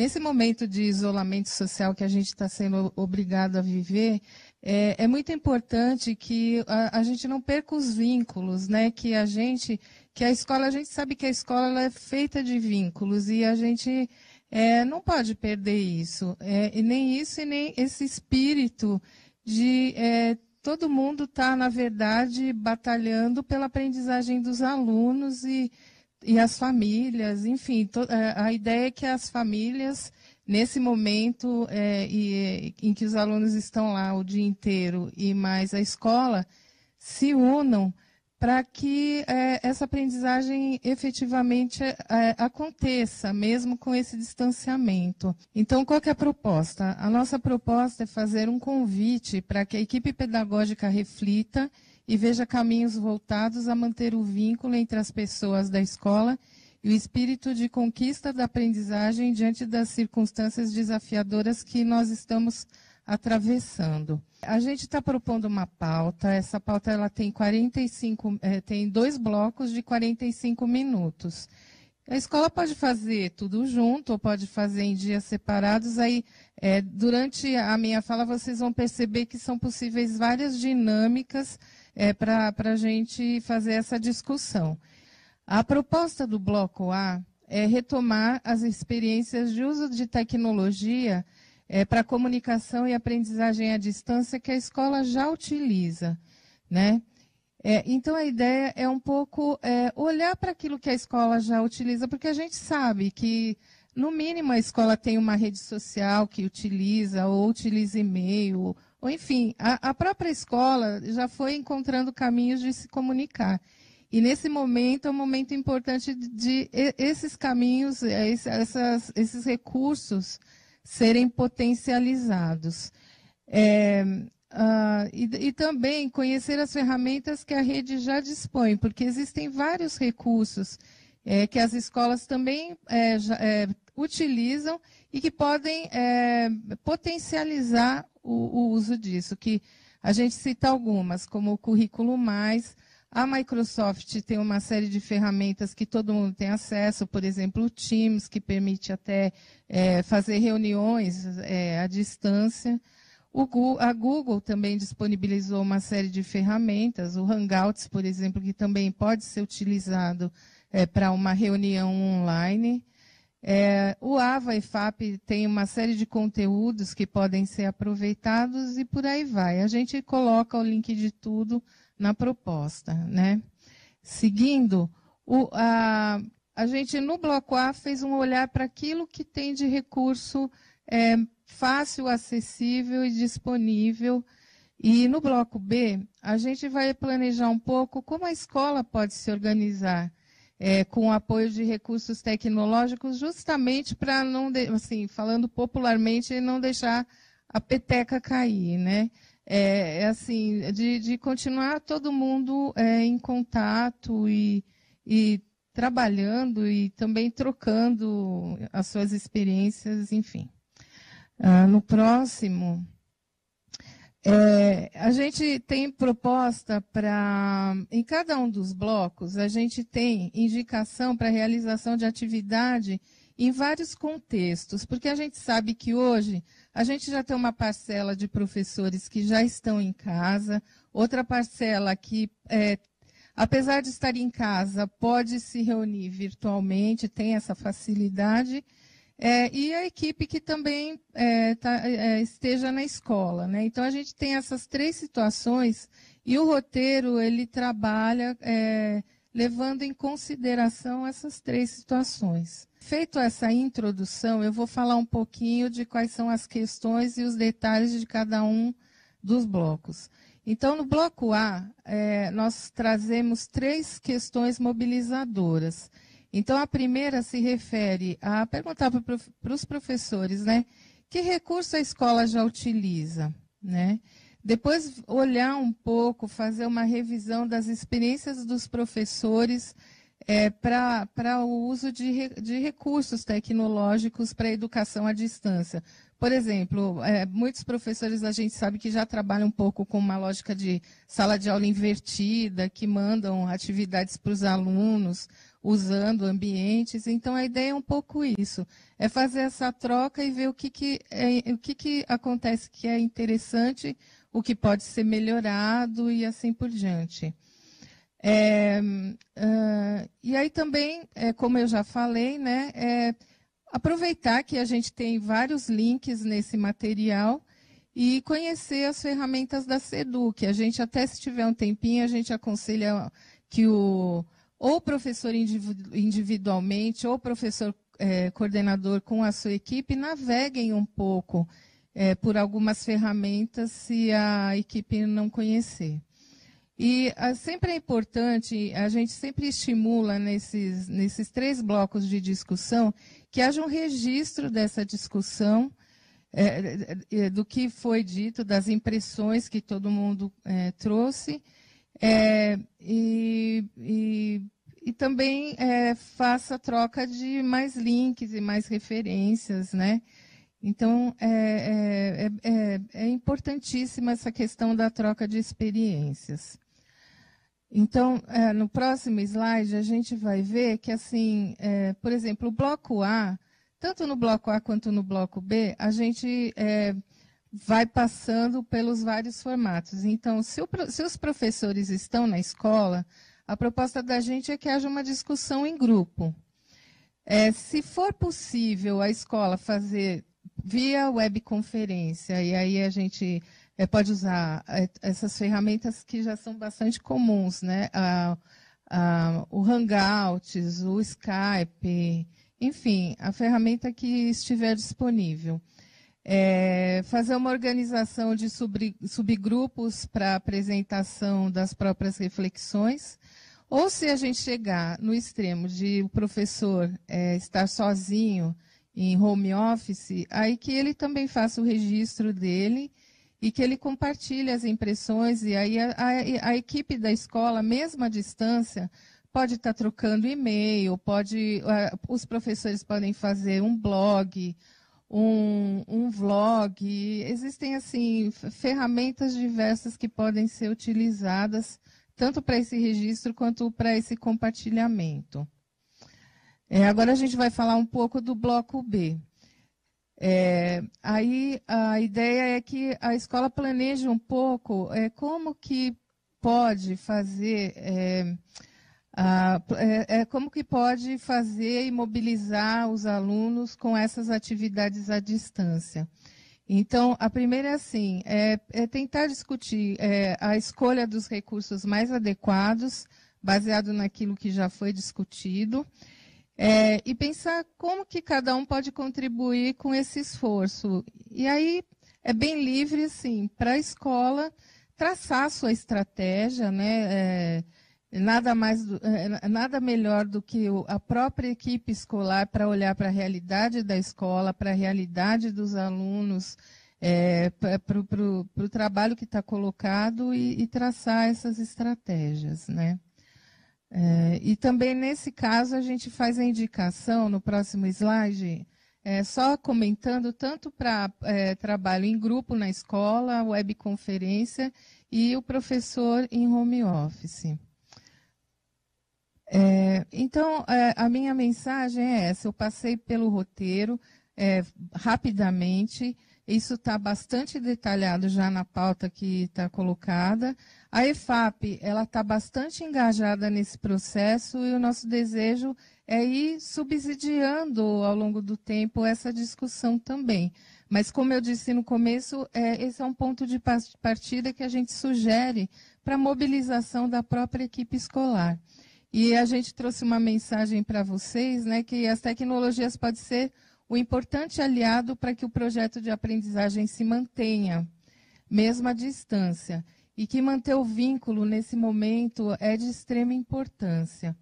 Nesse momento de isolamento social que a gente está sendo obrigado a viver, é, é muito importante que a, a, gente não perca os vínculos, né? Que a gente, que a escola, a gente sabe que a escola é feita de vínculos e a gente é, não pode perder isso. É, e nem isso e nem esse espírito de é, todo mundo está, na verdade, batalhando pela aprendizagem dos alunos e e as famílias, enfim, to, é, a ideia é que as famílias, nesse momento é, e, em que os alunos estão lá o dia inteiro e mais a escola, se unam para que é, essa aprendizagem efetivamente é, aconteça, mesmo com esse distanciamento. Então, qual é a proposta? A nossa proposta é fazer um convite para que a equipe pedagógica reflita e veja caminhos voltados a manter o vínculo entre as pessoas da escola e o espírito de conquista da aprendizagem diante das circunstâncias desafiadoras que nós estamos atravessando. A gente está propondo uma pauta. Essa pauta ela tem 45, é, eh, tem dois blocos de 45 minutos. A escola pode fazer tudo junto ou pode fazer em dias separados. Aí, é, durante a minha fala, vocês vão perceber que são possíveis várias dinâmicas é, para a gente fazer essa discussão. A proposta do Bloco A é retomar as experiências de uso de tecnologia é, para comunicação e aprendizagem à distância que a escola já utiliza. Né? É, então, a ideia é um pouco é, olhar para aquilo que a escola já utiliza, porque a gente sabe que, no mínimo, a escola tem uma rede social que utiliza, ou utiliza e-mail, ou, enfim, a, a própria escola já foi encontrando caminhos de se comunicar. E nesse momento é um momento importante de, de esses caminhos, é, essas, esses recursos serem potencializados. É, uh, e, e, também conhecer as ferramentas que a rede já dispõe, porque existem vários recursos é, que as escolas também é, já, é, utilizam e que podem é, potencializar o, o uso disso, que a gente cita algumas, como o Currículo Mais, a Microsoft tem uma série de ferramentas que todo mundo tem acesso, por exemplo, o Teams, que permite até é, fazer reuniões é, à distância. Google, a Google também disponibilizou uma série de ferramentas, o Hangouts, por exemplo, que também pode ser utilizado é, para uma reunião online. É, o AVA e FAP tem uma série de conteúdos que podem ser aproveitados e por aí vai. A gente coloca o link de tudo na proposta. Né? Seguindo, o, a, a gente no Bloco A fez um olhar para aquilo que tem de recurso é, fácil, acessível e disponível. E no Bloco B, a gente vai planejar um pouco como a escola pode se organizar é, com apoio de recursos tecnológicos, justamente para não, de, assim, falando popularmente, não deixar a peteca cair, né? É, é assim, de, de, continuar todo mundo é, em contato e, e trabalhando e também trocando as suas experiências, enfim. Ah, no próximo, é, a gente tem proposta para, em cada um dos blocos, a gente tem indicação para realização de atividade em vários contextos, porque a gente sabe que hoje a gente já tem uma parcela de professores que já estão em casa, outra parcela que, é, apesar de estar em casa, pode se reunir virtualmente, tem essa facilidade. É, e a equipe que também é, tá, é, esteja na escola. Né? Então, a gente tem essas três situações e o roteiro ele trabalha é, levando em consideração essas três situações. Feito essa introdução, eu vou falar um pouquinho de quais são as questões e os detalhes de cada um dos blocos. Então, no bloco A, é, nós trazemos três questões mobilizadoras então, a primeira se refere a perguntar para os professores, né? Que recurso a escola já utiliza, né? Depois, olhar um pouco, fazer uma revisão das experiências dos professores é, para o uso de, de recursos tecnológicos para a educação à distância. Por exemplo, é, muitos professores a gente sabe que já trabalham um pouco com uma lógica de sala de aula invertida, que mandam atividades para os alunos, usando ambientes. Então, a ideia é um pouco isso: é fazer essa troca e ver o que, que, é, o que, que acontece que é interessante, o que pode ser melhorado e assim por diante. É, uh, e aí também, é, como eu já falei, né, é, aproveitar que a gente tem vários links nesse material e conhecer as ferramentas da SEDUC. A gente, até se tiver um tempinho, a gente aconselha que o ou professor individualmente, ou professor é, coordenador com a sua equipe, naveguem um pouco é, por algumas ferramentas se a equipe não conhecer. E a, ah, sempre é importante, a gente sempre estimula nesses, nesses três blocos de discussão que haja um registro dessa discussão, é, é, é do que foi dito, das impressões que todo mundo é, trouxe é, e, e, e, também é, faça troca de mais links e mais referências, né? Então, é, é, é, é importantíssima essa questão da troca de experiências. Então, é, no próximo slide, a gente vai ver que, assim, é, por exemplo, o bloco A, tanto no bloco A quanto no bloco B, a gente vai passando pelos vários formatos. Então, se, o, se os professores estão na escola, a proposta da gente é que haja uma discussão em grupo. É, se for possível a escola fazer via webconferência, e aí a gente é, pode usar é, essas ferramentas que já são bastante comuns, né? A, o Hangouts, o Skype, enfim, a ferramenta que estiver disponível. É, fazer uma organização de subgrupos para apresentação das próprias reflexões, ou se a gente chegar no extremo de o professor é, estar sozinho em home office, aí que ele também faça o registro dele e que ele compartilhe as impressões, e aí a, a, a equipe da escola, mesmo à distância, pode estar tá trocando e-mail, pode, os professores podem fazer um blog, um, um vlog. Existem, assim, ferramentas diversas que podem ser utilizadas tanto para esse registro quanto para esse compartilhamento. É, agora a gente vai falar um pouco do bloco B. É, aí a ideia é que a escola planeje um pouco é, como que pode fazer é, ah, é, é, como que pode fazer e mobilizar os alunos com essas atividades à distância? Então, a primeira é assim, é, é tentar discutir é, a escolha dos recursos mais adequados, baseado naquilo que já foi discutido, é, e pensar como que cada um pode contribuir com esse esforço. E aí é bem livre, assim, para a escola traçar sua estratégia, né? É, Nada, mais, eh, eh, nada melhor do que a própria equipe escolar para olhar para a realidade da escola, para a realidade dos alunos, é, para o trabalho que está colocado e, e, traçar essas estratégias. Né? É, e também, nesse caso, a gente faz a indicação, no próximo slide, é, só comentando tanto para trabalho em grupo na escola, webconferência e o professor em home office. É, então, é, a minha mensagem é essa: eu passei pelo roteiro é, rapidamente, isso está bastante detalhado já na pauta que está colocada. A EFAP ela está bastante engajada nesse processo e o nosso desejo é ir subsidiando ao longo do tempo essa discussão também. Mas, como eu disse no começo, é, esse é um ponto de partida que a gente sugere para a mobilização da própria equipe escolar. E a gente trouxe uma mensagem para vocês, né, que as tecnologias podem ser o importante aliado para que o projeto de aprendizagem se mantenha, mesmo à distância, e que manter o vínculo nesse momento é de extrema importância.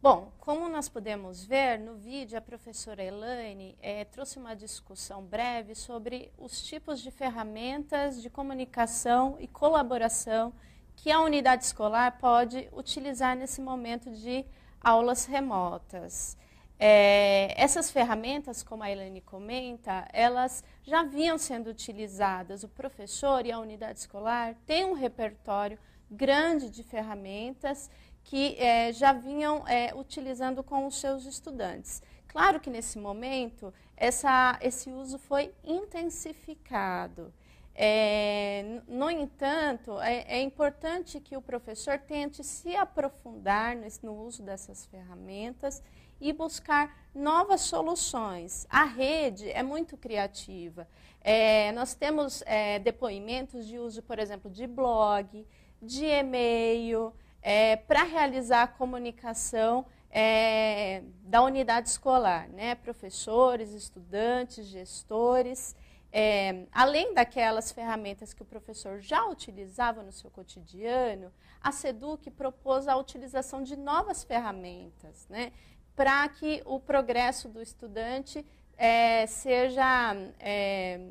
Bom, como nós podemos ver no vídeo, a professora Elaine eh, trouxe uma discussão breve sobre os tipos de ferramentas de comunicação e colaboração que a unidade escolar pode utilizar nesse momento de aulas remotas. É, essas ferramentas, como a Elaine comenta, elas já vinham sendo utilizadas. O professor e a unidade escolar têm um repertório grande de ferramentas que é, já vinham é, utilizando com os seus estudantes. Claro que nesse momento essa, esse uso foi intensificado. É, no entanto, é, é, importante que o professor tente se aprofundar no uso dessas ferramentas e buscar novas soluções. A rede é muito criativa. É, nós temos é, depoimentos de uso, por exemplo, de blog, de e-mail é, para realizar a comunicação é, da unidade escolar, né? professores, estudantes, gestores, é, além daquelas ferramentas que o professor já utilizava no seu cotidiano, a SEDUC propôs a utilização de novas ferramentas né? para que o progresso do estudante é, seja é,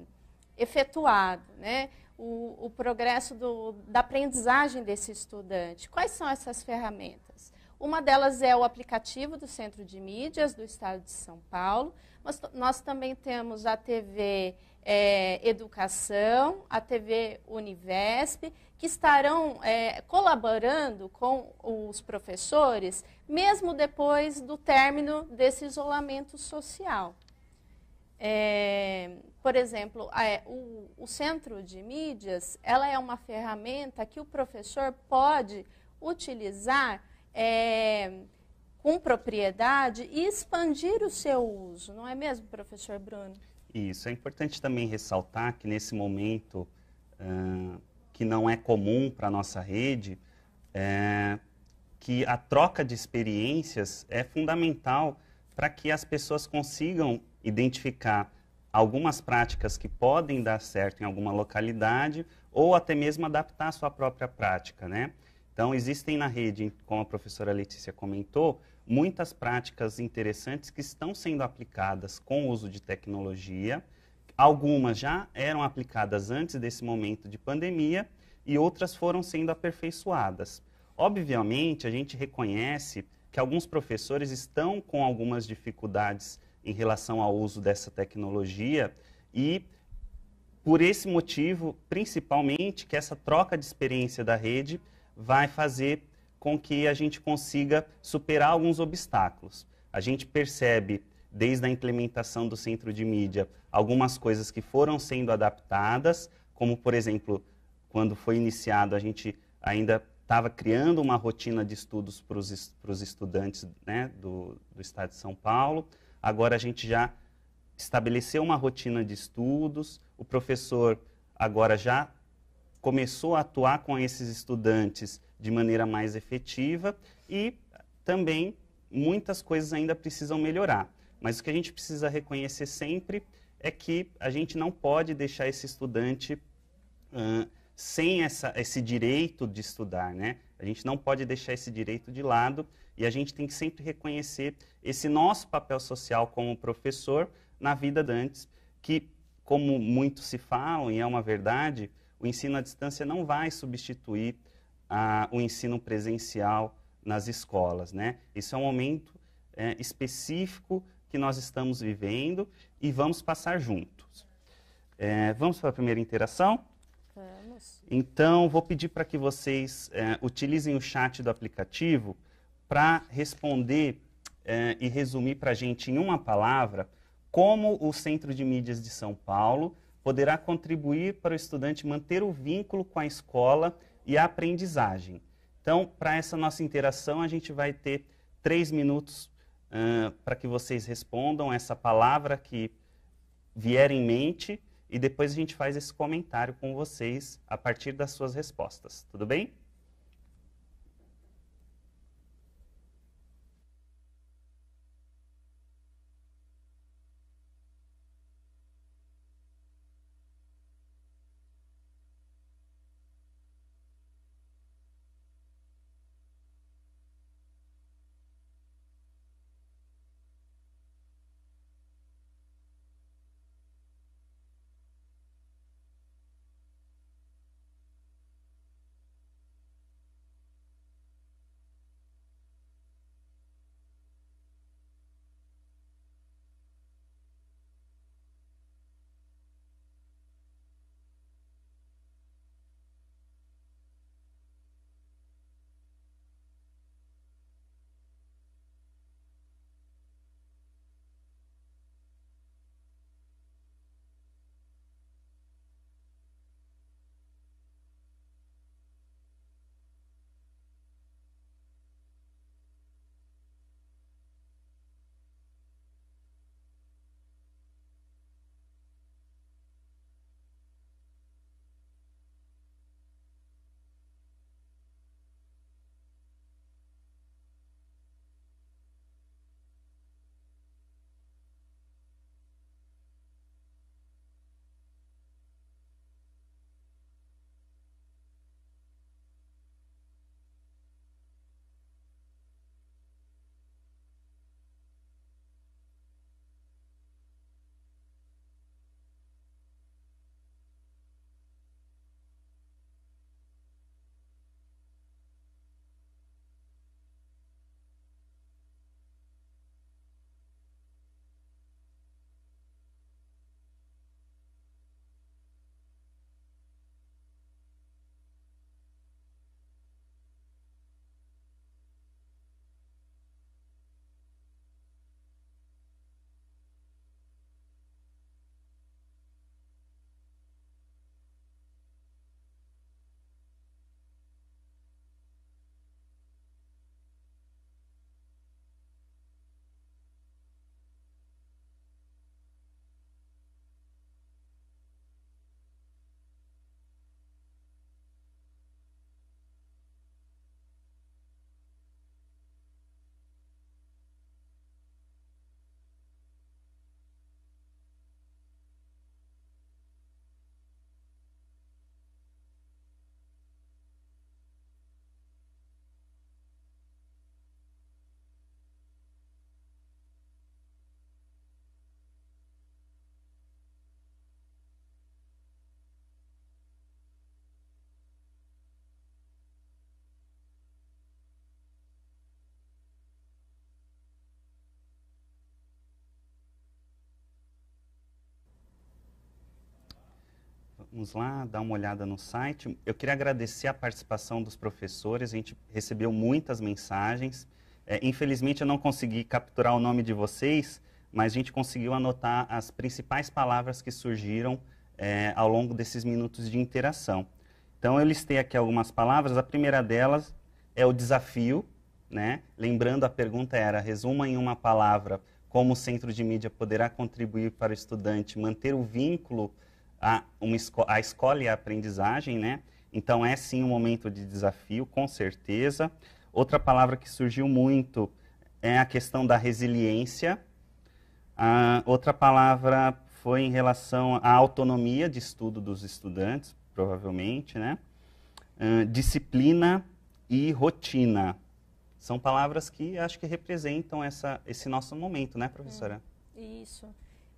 efetuado. Né? o, o progresso do, da aprendizagem desse estudante. Quais são essas ferramentas? Uma delas é o aplicativo do Centro de Mídias do Estado de São Paulo, mas nós também temos a TV é, Educação, a TV Univesp, que estarão é, colaborando com os professores, mesmo depois do término desse isolamento social. É, por exemplo, é, o, o centro de mídias, ela é uma ferramenta que o professor pode utilizar é, com propriedade e expandir o seu uso, não é mesmo, professor Bruno? Isso, é importante também ressaltar que nesse momento uh, que não é comum para a nossa rede, é, que a troca de experiências é fundamental para que as pessoas consigam identificar algumas práticas que podem dar certo em alguma localidade ou até mesmo adaptar a sua própria prática, né? Então, existem na rede, como a professora Letícia comentou, muitas práticas interessantes que estão sendo aplicadas com o uso de tecnologia. Algumas já eram aplicadas antes desse momento de pandemia e outras foram sendo aperfeiçoadas. Obviamente, a gente reconhece que alguns professores estão com algumas dificuldades em relação ao uso dessa tecnologia e por esse motivo, principalmente, que essa troca de experiência da rede vai fazer com que a gente consiga superar alguns obstáculos. A gente percebe, desde a implementação do centro de mídia, algumas coisas que foram sendo adaptadas, como, por exemplo, quando foi iniciado, a gente ainda estava criando uma rotina de estudos para os estudantes né, do, do estado de São Paulo. Agora a gente já estabeleceu uma rotina de estudos, o professor agora já começou a atuar com esses estudantes de maneira mais efetiva e também muitas coisas ainda precisam melhorar. Mas o que a gente precisa reconhecer sempre é que a gente não pode deixar esse estudante uh, sem essa, esse direito de estudar, né? A gente não pode deixar esse direito de lado e a gente tem que sempre reconhecer esse nosso papel social como professor na vida dantes, que, como muito se fala e é uma verdade, o ensino à distância não vai substituir ah, o ensino presencial nas escolas. Né? Isso é um momento é, específico que nós estamos vivendo e vamos passar juntos. É, vamos para a primeira interação? Vamos. Então, vou pedir para que vocês é, utilizem o chat do aplicativo para responder eh, e resumir para a gente em uma palavra como o Centro de Mídias de São Paulo poderá contribuir para o estudante manter o vínculo com a escola e a aprendizagem. Então, para essa nossa interação, a gente vai ter três minutos uh, eh, para que vocês respondam essa palavra que vier em mente e depois a gente faz esse comentário com vocês a partir das suas respostas. Tudo bem? Vamos lá, dar uma olhada no site. Eu queria agradecer a participação dos professores, a gente recebeu muitas mensagens. É, infelizmente eu não consegui capturar o nome de vocês, mas a gente conseguiu anotar as principais palavras que surgiram é, ao longo desses minutos de interação. Então eu listei aqui algumas palavras. A primeira delas é o desafio, né? Lembrando a pergunta era: resuma em uma palavra como o centro de mídia poderá contribuir para o estudante manter o vínculo a, uma esco a escola e a aprendizagem, né? Então é sim um momento de desafio, com certeza. Outra palavra que surgiu muito é a questão da resiliência. outra palavra foi em relação à autonomia de estudo dos estudantes, provavelmente, né? disciplina e rotina. São palavras que acho que representam essa, esse nosso momento, né, professora? Hum, isso.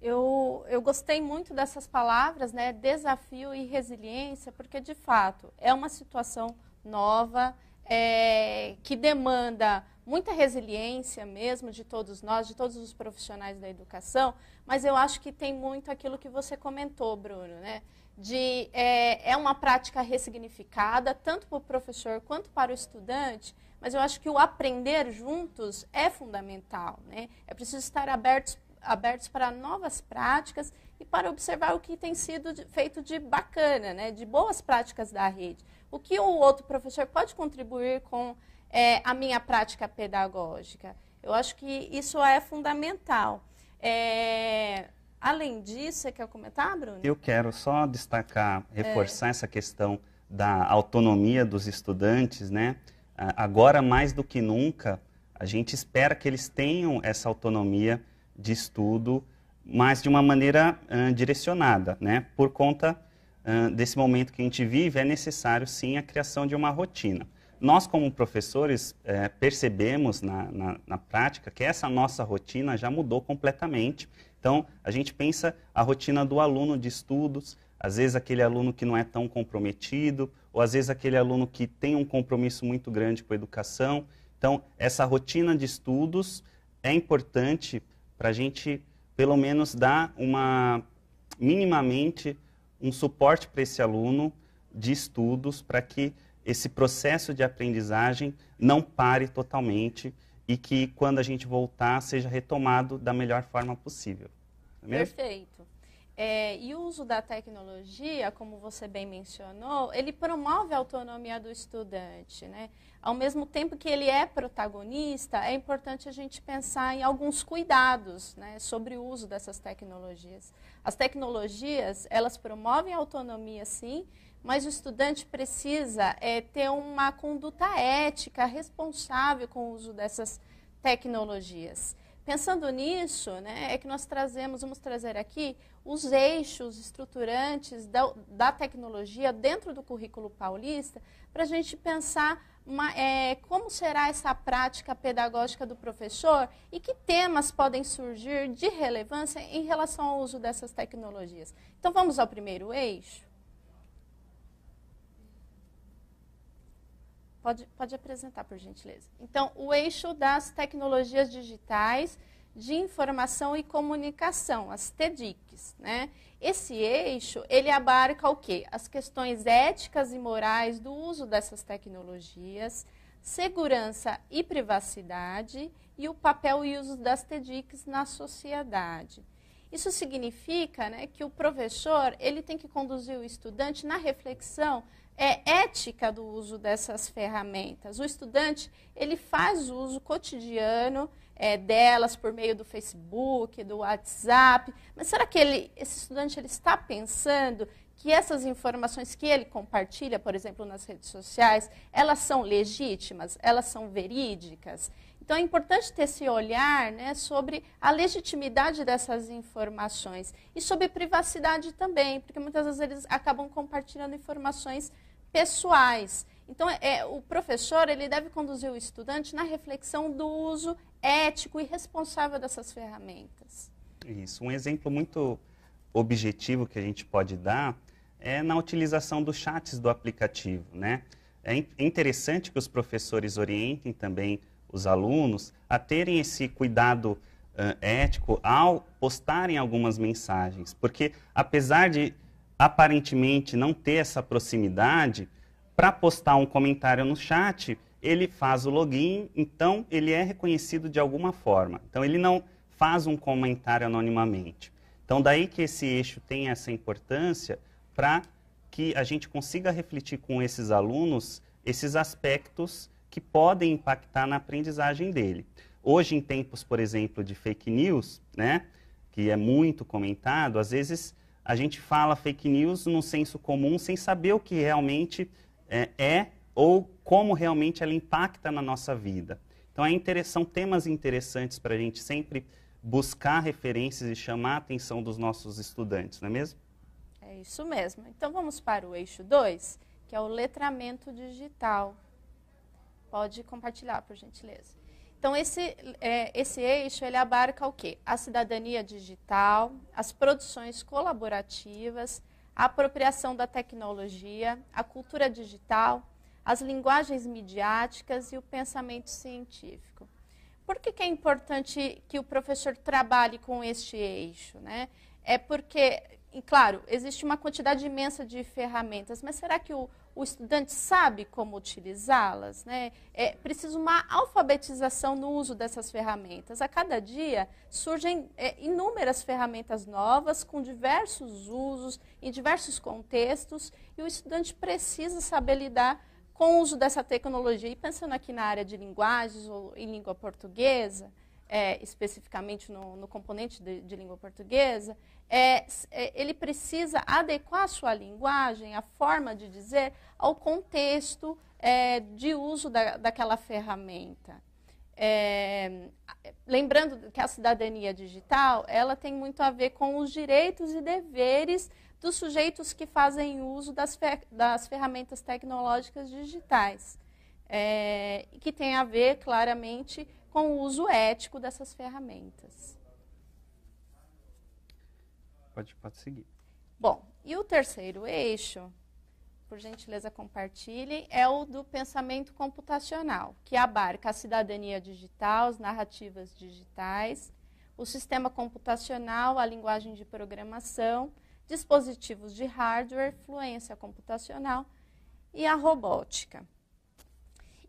Eu, eu gostei muito dessas palavras, né? Desafio e resiliência, porque de fato é uma situação nova, é, que demanda muita resiliência mesmo de todos nós, de todos os profissionais da educação, mas eu acho que tem muito aquilo que você comentou, Bruno, né? De, é, é uma prática ressignificada, tanto para o professor quanto para o estudante, mas eu acho que o aprender juntos é fundamental, né? É preciso estar abertos abertos para novas práticas e para observar o que tem sido feito de bacana, né, de boas práticas da rede. O que o outro professor pode contribuir com é, a minha prática pedagógica? Eu acho que isso é fundamental. É, além disso, você quer comentar, Bruno? Eu quero só destacar, é. reforçar é. essa questão da autonomia dos estudantes, né? Agora mais do que nunca, a gente espera que eles tenham essa autonomia de estudo, mas de uma maneira uh, direcionada, né? Por conta uh, desse momento que a gente vive, é necessário sim a criação de uma rotina. Nós, como professores, é, percebemos na, na, na prática que essa nossa rotina já mudou completamente. Então, a gente pensa a rotina do aluno de estudos, às vezes aquele aluno que não é tão comprometido, ou às vezes aquele aluno que tem um compromisso muito grande com a educação. Então, essa rotina de estudos é importante para a gente, pelo menos, dar uma minimamente um suporte para esse aluno de estudos para que esse processo de aprendizagem não pare totalmente e que quando a gente voltar seja retomado da melhor forma possível. É Perfeito. É, e o uso da tecnologia, como você bem mencionou, ele promove a autonomia do estudante. Né? Ao mesmo tempo que ele é protagonista, é importante a gente pensar em alguns cuidados né, sobre o uso dessas tecnologias. As tecnologias, elas promovem a autonomia, sim, mas o estudante precisa é, ter uma conduta ética responsável com o uso dessas tecnologias. Pensando nisso, né, é que nós trazemos, vamos trazer aqui os eixos estruturantes da, da tecnologia dentro do currículo paulista para a gente pensar uma, é, como será essa prática pedagógica do professor e que temas podem surgir de relevância em relação ao uso dessas tecnologias. Então, vamos ao primeiro eixo? Pode, pode apresentar, por gentileza. Então, o eixo das tecnologias digitais de Informação e Comunicação, as TEDICs, né? Esse eixo, ele abarca o quê? As questões éticas e morais do uso dessas tecnologias, segurança e privacidade e o papel e uso das TEDICs na sociedade. Isso significa né, que o professor ele tem que conduzir o estudante na reflexão é, ética do uso dessas ferramentas. O estudante ele faz uso cotidiano é, delas por meio do Facebook, do WhatsApp. Mas será que ele, esse estudante ele está pensando que essas informações que ele compartilha, por exemplo, nas redes sociais, elas são legítimas, elas são verídicas? Então é importante ter esse olhar né, sobre a legitimidade dessas informações e sobre privacidade também, porque muitas vezes eles acabam compartilhando informações pessoais. Então, é, é o professor ele deve conduzir o estudante na reflexão do uso ético e responsável dessas ferramentas. Isso. Um exemplo muito objetivo que a gente pode dar é na utilização dos chats do aplicativo, né? É, é interessante que os professores orientem também os alunos a terem esse cuidado uh, ético ao postarem algumas mensagens, porque apesar de aparentemente não ter essa proximidade, para postar um comentário no chat, ele faz o login, então ele é reconhecido de alguma forma. Então ele não faz um comentário anonimamente. Então daí que esse eixo tem essa importância para que a gente consiga refletir com esses alunos esses aspectos que podem impactar na aprendizagem dele. Hoje em tempos, por exemplo, de fake news, né, que é muito comentado, às vezes a gente fala fake news no senso comum sem saber o que realmente é, é ou como realmente ela impacta na nossa vida. Então é são temas interessantes para a gente sempre buscar referências e chamar a atenção dos nossos estudantes, não é mesmo? É isso mesmo. Então vamos para o eixo 2, que é o letramento digital. Pode compartilhar, por gentileza. Então, esse, é, esse eixo, ele abarca o quê? A cidadania digital, as produções colaborativas, a apropriação da tecnologia, a cultura digital, as linguagens midiáticas e o pensamento científico. Por que, que é importante que o professor trabalhe com este eixo? Né? É porque, claro, existe uma quantidade imensa de ferramentas, mas será que o, o estudante sabe como utilizá-las, né? É preciso uma alfabetização no uso dessas ferramentas. A cada dia surgem é, inúmeras ferramentas novas com diversos usos em diversos contextos e o estudante precisa saber lidar com o uso dessa tecnologia, e pensando aqui na área de linguagens ou em língua portuguesa, é, especificamente no, no componente de, de, língua portuguesa, é, é ele precisa adequar a sua linguagem, a forma de dizer, ao contexto é, de uso da, daquela ferramenta. É, lembrando que a cidadania digital ela tem muito a ver com os direitos e deveres dos sujeitos que fazem uso das, fer das ferramentas tecnológicas digitais, é, que tem a ver claramente com o uso ético dessas ferramentas. Pode, pode seguir. Bom, e o terceiro eixo, por gentileza compartilhem, é o do pensamento computacional, que abarca a cidadania digital, as narrativas digitais, o sistema computacional, a linguagem de programação dispositivos de hardware, fluência computacional e a robótica.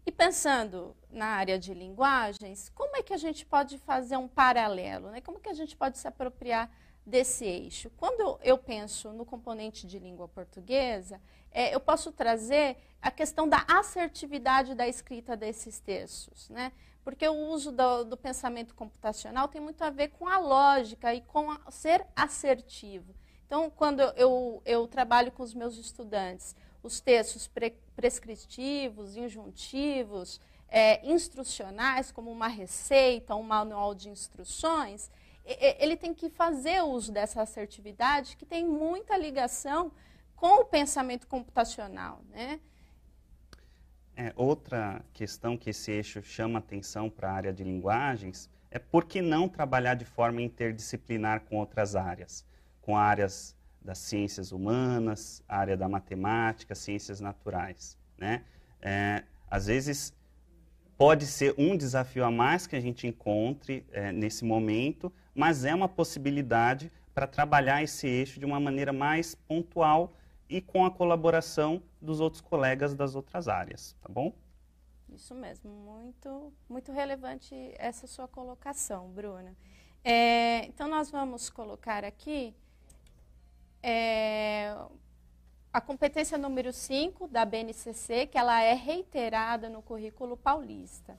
E pensando na área de linguagens, como é que a gente pode fazer um paralelo? Né? Como é que a gente pode se apropriar desse eixo? Quando eu penso no componente de língua portuguesa, é, eu posso trazer a questão da assertividade da escrita desses textos, né? porque o uso do, do pensamento computacional tem muito a ver com a lógica e com a, ser assertivo. Então, quando eu, eu trabalho com os meus estudantes, os textos pre prescritivos, injuntivos, é, instrucionais, como uma receita, um manual de instruções, ele tem que fazer uso dessa assertividade que tem muita ligação com o pensamento computacional. Né? É, outra questão que esse eixo chama atenção para a área de linguagens é por que não trabalhar de forma interdisciplinar com outras áreas? com áreas das ciências humanas, área da matemática, ciências naturais. Né? É, às vezes, pode ser um desafio a mais que a gente encontre é, nesse momento, mas é uma possibilidade para trabalhar esse eixo de uma maneira mais pontual e com a colaboração dos outros colegas das outras áreas, tá bom? Isso mesmo, muito, muito relevante essa sua colocação, Bruna. É, então, nós vamos colocar aqui é, a competência número 5 da BNCC, que ela é reiterada no currículo paulista.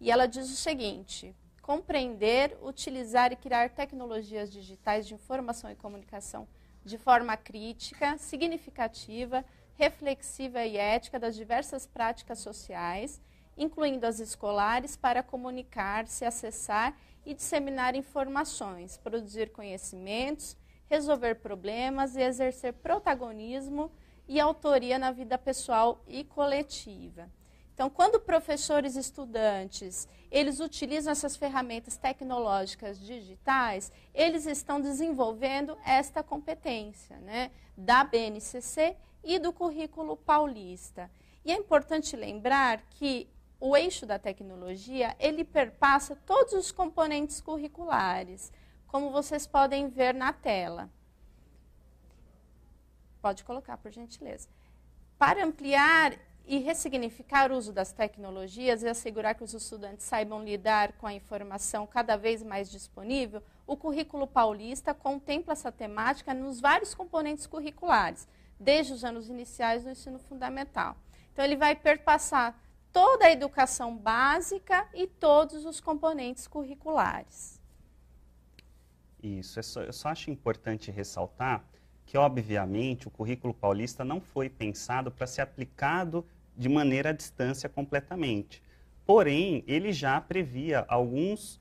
E ela diz o seguinte: compreender, utilizar e criar tecnologias digitais de informação e comunicação de forma crítica, significativa, reflexiva e ética das diversas práticas sociais, incluindo as escolares, para comunicar-se, acessar e disseminar informações, produzir conhecimentos, resolver problemas e exercer protagonismo e autoria na vida pessoal e coletiva. Então, quando professores e estudantes, eles utilizam essas ferramentas tecnológicas digitais, eles estão desenvolvendo esta competência, né, da BNCC e do currículo paulista. E é importante lembrar que o eixo da tecnologia, ele perpassa todos os componentes curriculares como vocês podem ver na tela. Pode colocar, por gentileza. Para ampliar e ressignificar o uso das tecnologias e assegurar que os estudantes saibam lidar com a informação cada vez mais disponível, o currículo paulista contempla essa temática nos vários componentes curriculares, desde os anos iniciais do ensino fundamental. Então, ele vai perpassar toda a educação básica e todos os componentes curriculares. Isso, eu é só, eu só acho importante ressaltar que, obviamente, o currículo paulista não foi pensado para ser aplicado de maneira à distância completamente. Porém, ele já previa alguns,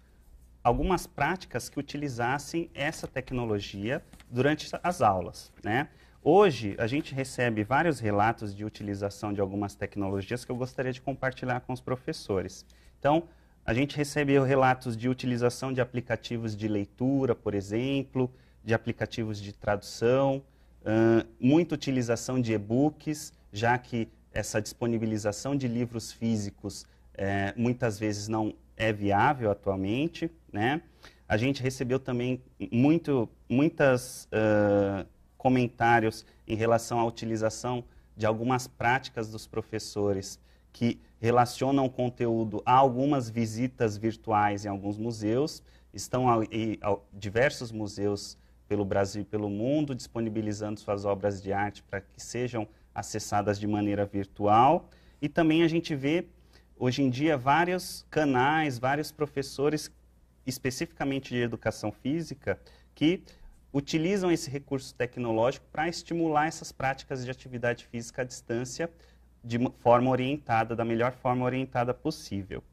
algumas práticas que utilizassem essa tecnologia durante as aulas. Né? Hoje, a gente recebe vários relatos de utilização de algumas tecnologias que eu gostaria de compartilhar com os professores. Então, a gente recebeu relatos de utilização de aplicativos de leitura, por exemplo, de aplicativos de tradução, uh, muita utilização de e-books, já que essa disponibilização de livros físicos muitas vezes não é viável atualmente, né? A gente recebeu também muito, muitas uh, comentários em relação à utilização de algumas práticas dos professores que relacionam o conteúdo a algumas visitas virtuais em alguns museus. Estão diversos museus pelo Brasil e pelo mundo disponibilizando suas obras de arte para que sejam acessadas de maneira virtual. E também a gente vê, hoje em dia, vários canais, vários professores, especificamente de educação física, que utilizam esse recurso tecnológico para estimular essas práticas de atividade física à distância de forma orientada, da melhor forma orientada possível.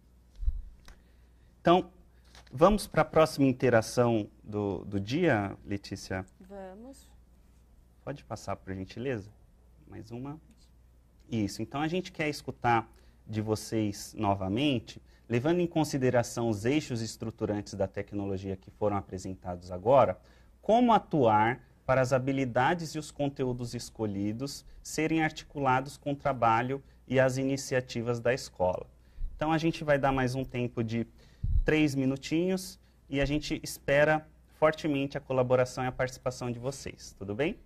Então, vamos para a próxima interação do, do dia, Letícia? Vamos. Pode passar, por gentileza? Mais uma. Isso. Então, a gente quer escutar de vocês novamente, levando em consideração os eixos estruturantes da tecnologia que foram apresentados agora, como atuar para as habilidades e os conteúdos escolhidos serem articulados com o trabalho e as iniciativas da escola. Então, a gente vai dar mais um tempo de três minutinhos e a gente espera fortemente a colaboração e a participação de vocês. Tudo bem?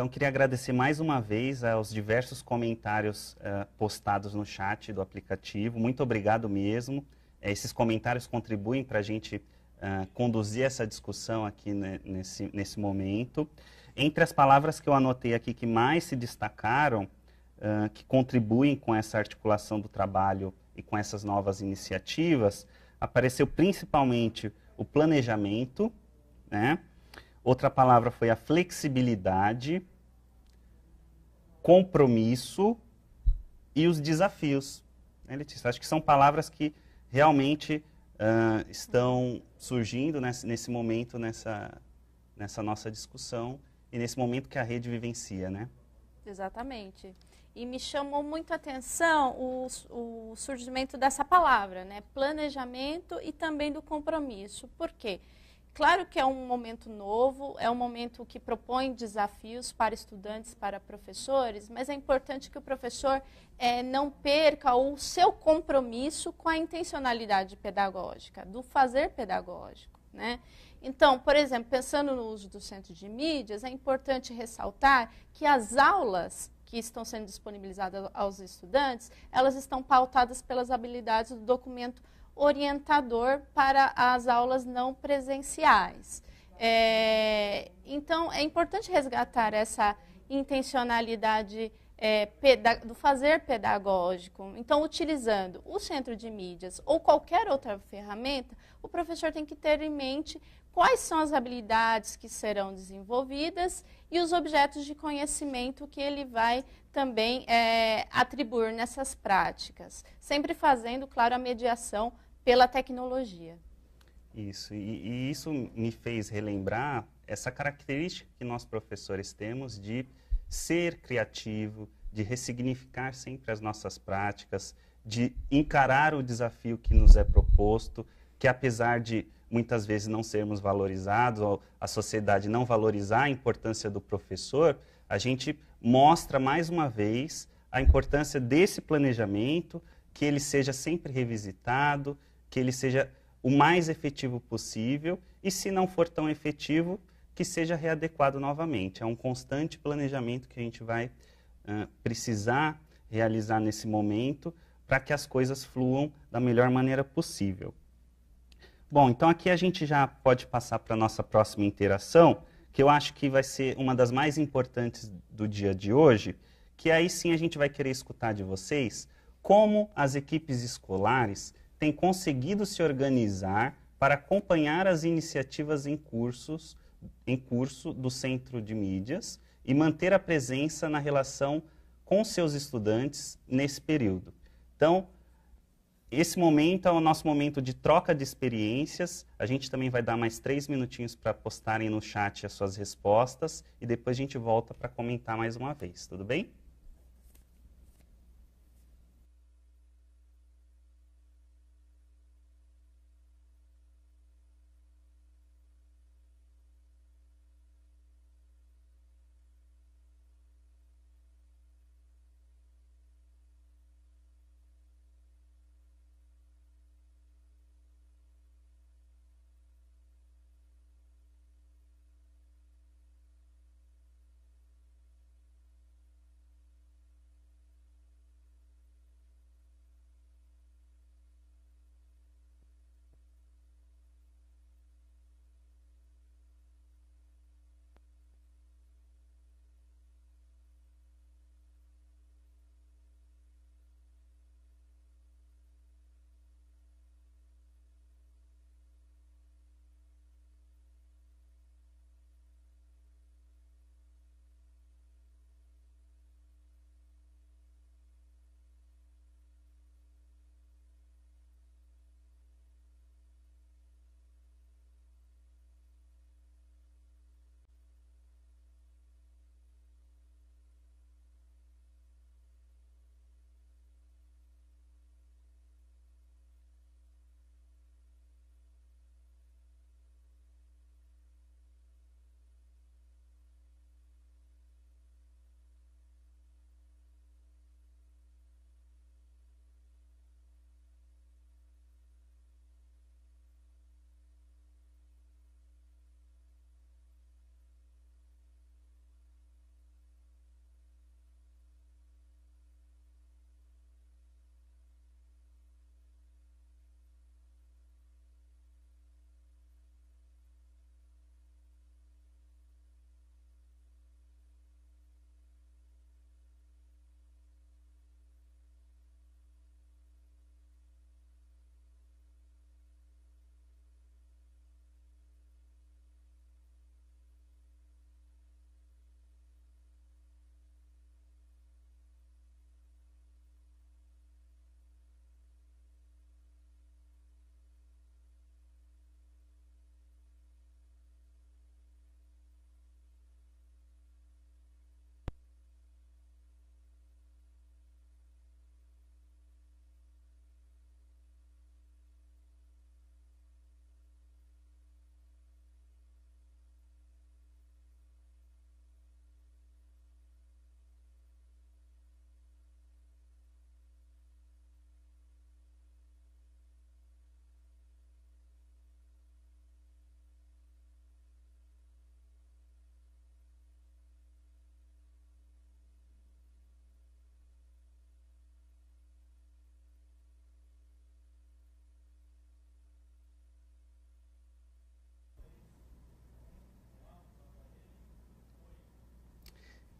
Então, queria agradecer mais uma vez aos eh, diversos comentários uh, postados no chat do aplicativo. Muito obrigado mesmo. Eh, esses comentários contribuem para a gente uh, conduzir essa discussão aqui né, nesse, nesse momento. Entre as palavras que eu anotei aqui que mais se destacaram, uh, que contribuem com essa articulação do trabalho e com essas novas iniciativas, apareceu principalmente o planejamento, né? Outra palavra foi a flexibilidade, compromisso e os desafios. Né, Letícia? Acho que são palavras que realmente uh, estão surgindo nesse, nesse momento, nessa, nessa nossa discussão e nesse momento que a rede vivencia, né? Exatamente. E me chamou muito a atenção o, o surgimento dessa palavra, né? Planejamento e também do compromisso. Por quê? Porque Claro que é um momento novo, é um momento que propõe desafios para estudantes, para professores, mas é importante que o professor é, não perca o seu compromisso com a intencionalidade pedagógica, do fazer pedagógico. Né? Então, por exemplo, pensando no uso do centro de mídias, é importante ressaltar que as aulas que estão sendo disponibilizadas aos estudantes, elas estão pautadas pelas habilidades do documento orientador para as aulas não presenciais. É, então, é importante resgatar essa intencionalidade é, do fazer pedagógico. Então, utilizando o centro de mídias ou qualquer outra ferramenta, o professor tem que ter em mente quais são as habilidades que serão desenvolvidas e os objetos de conhecimento que ele vai também é, atribuir nessas práticas. Sempre fazendo, claro, a mediação pela tecnologia. Isso, e, e, isso me fez relembrar essa característica que nós professores temos de ser criativo, de ressignificar sempre as nossas práticas, de encarar o desafio que nos é proposto, que apesar de muitas vezes não sermos valorizados, ou a sociedade não valorizar a importância do professor, a gente mostra mais uma vez a importância desse planejamento, que ele seja sempre revisitado, que ele seja o mais efetivo possível e, se não for tão efetivo, que seja readequado novamente. É um constante planejamento que a gente vai uh, precisar realizar nesse momento para que as coisas fluam da melhor maneira possível. Bom, então aqui a gente já pode passar para a nossa próxima interação, que eu acho que vai ser uma das mais importantes do dia de hoje, que aí sim a gente vai querer escutar de vocês como as equipes escolares tem conseguido se organizar para acompanhar as iniciativas em, cursos, em curso do Centro de Mídias e manter a presença na relação com seus estudantes nesse período. Então, esse momento é o nosso momento de troca de experiências. A gente também vai dar mais três minutinhos para postarem no chat as suas respostas e depois a gente volta para comentar mais uma vez, tudo bem?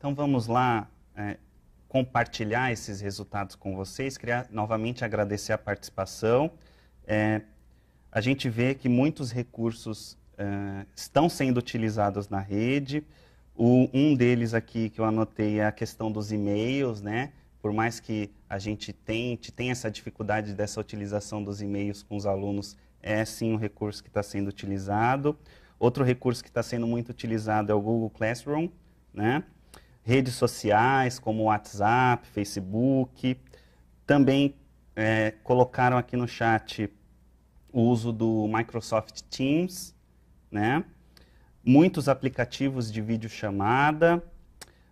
Então vamos lá é, compartilhar esses resultados com vocês. Queria novamente agradecer a participação. É, a gente vê que muitos recursos é, estão sendo utilizados na rede. O, um deles aqui que eu anotei é a questão dos e-mails, né? Por mais que a gente tente, essa dificuldade dessa utilização dos e-mails com os alunos, é sim um recurso que está sendo utilizado. Outro recurso que está sendo muito utilizado é o Google Classroom, né? redes sociais como WhatsApp, Facebook. Também é, colocaram aqui no chat o uso do Microsoft Teams, né? muitos aplicativos de videochamada.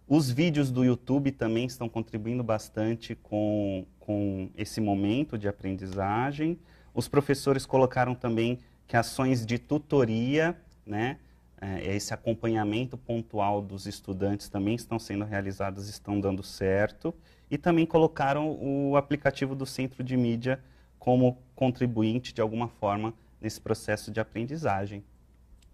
Os vídeos do YouTube também estão contribuindo bastante com, com esse momento de aprendizagem. Os professores colocaram também que ações de tutoria, né? é, esse acompanhamento pontual dos estudantes também estão sendo realizados, estão dando certo. E também colocaram o aplicativo do Centro de Mídia como contribuinte, de alguma forma, nesse processo de aprendizagem.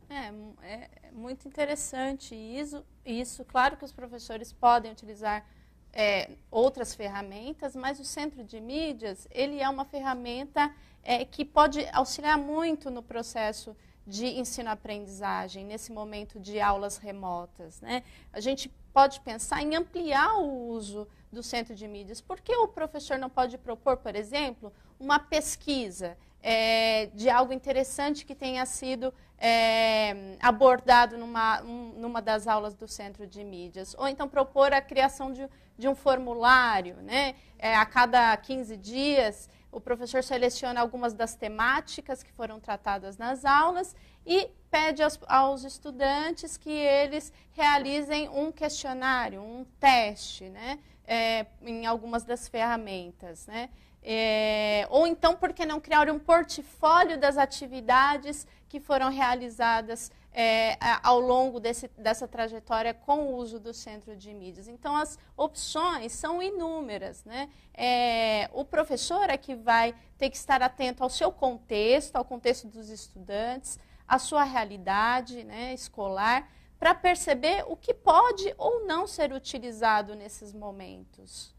É, é, é muito interessante isso, isso. Claro que os professores podem utilizar é, outras ferramentas, mas o centro de mídias ele é uma ferramenta é, que pode auxiliar muito no processo de ensino-aprendizagem, nesse momento de aulas remotas. Né? A gente pode pensar em ampliar o uso do centro de mídias. Por que o professor não pode propor, por exemplo, uma pesquisa é, de algo interessante que tenha sido é, abordado numa, um, numa das aulas do centro de mídias? Ou então propor a criação de, de um formulário, né? É, a cada 15 dias. O professor seleciona algumas das temáticas que foram tratadas nas aulas e pede aos, aos estudantes que eles realizem um questionário, um teste, né? É, em algumas das ferramentas, né? É, ou então, por que não criar um portfólio das atividades que foram realizadas é, ao longo desse, dessa trajetória com o uso do centro de mídias. Então, as opções são inúmeras. Né? É, o professor é que vai ter que estar atento ao seu contexto, ao contexto dos estudantes, à sua realidade né, escolar, para perceber o que pode ou não ser utilizado nesses momentos.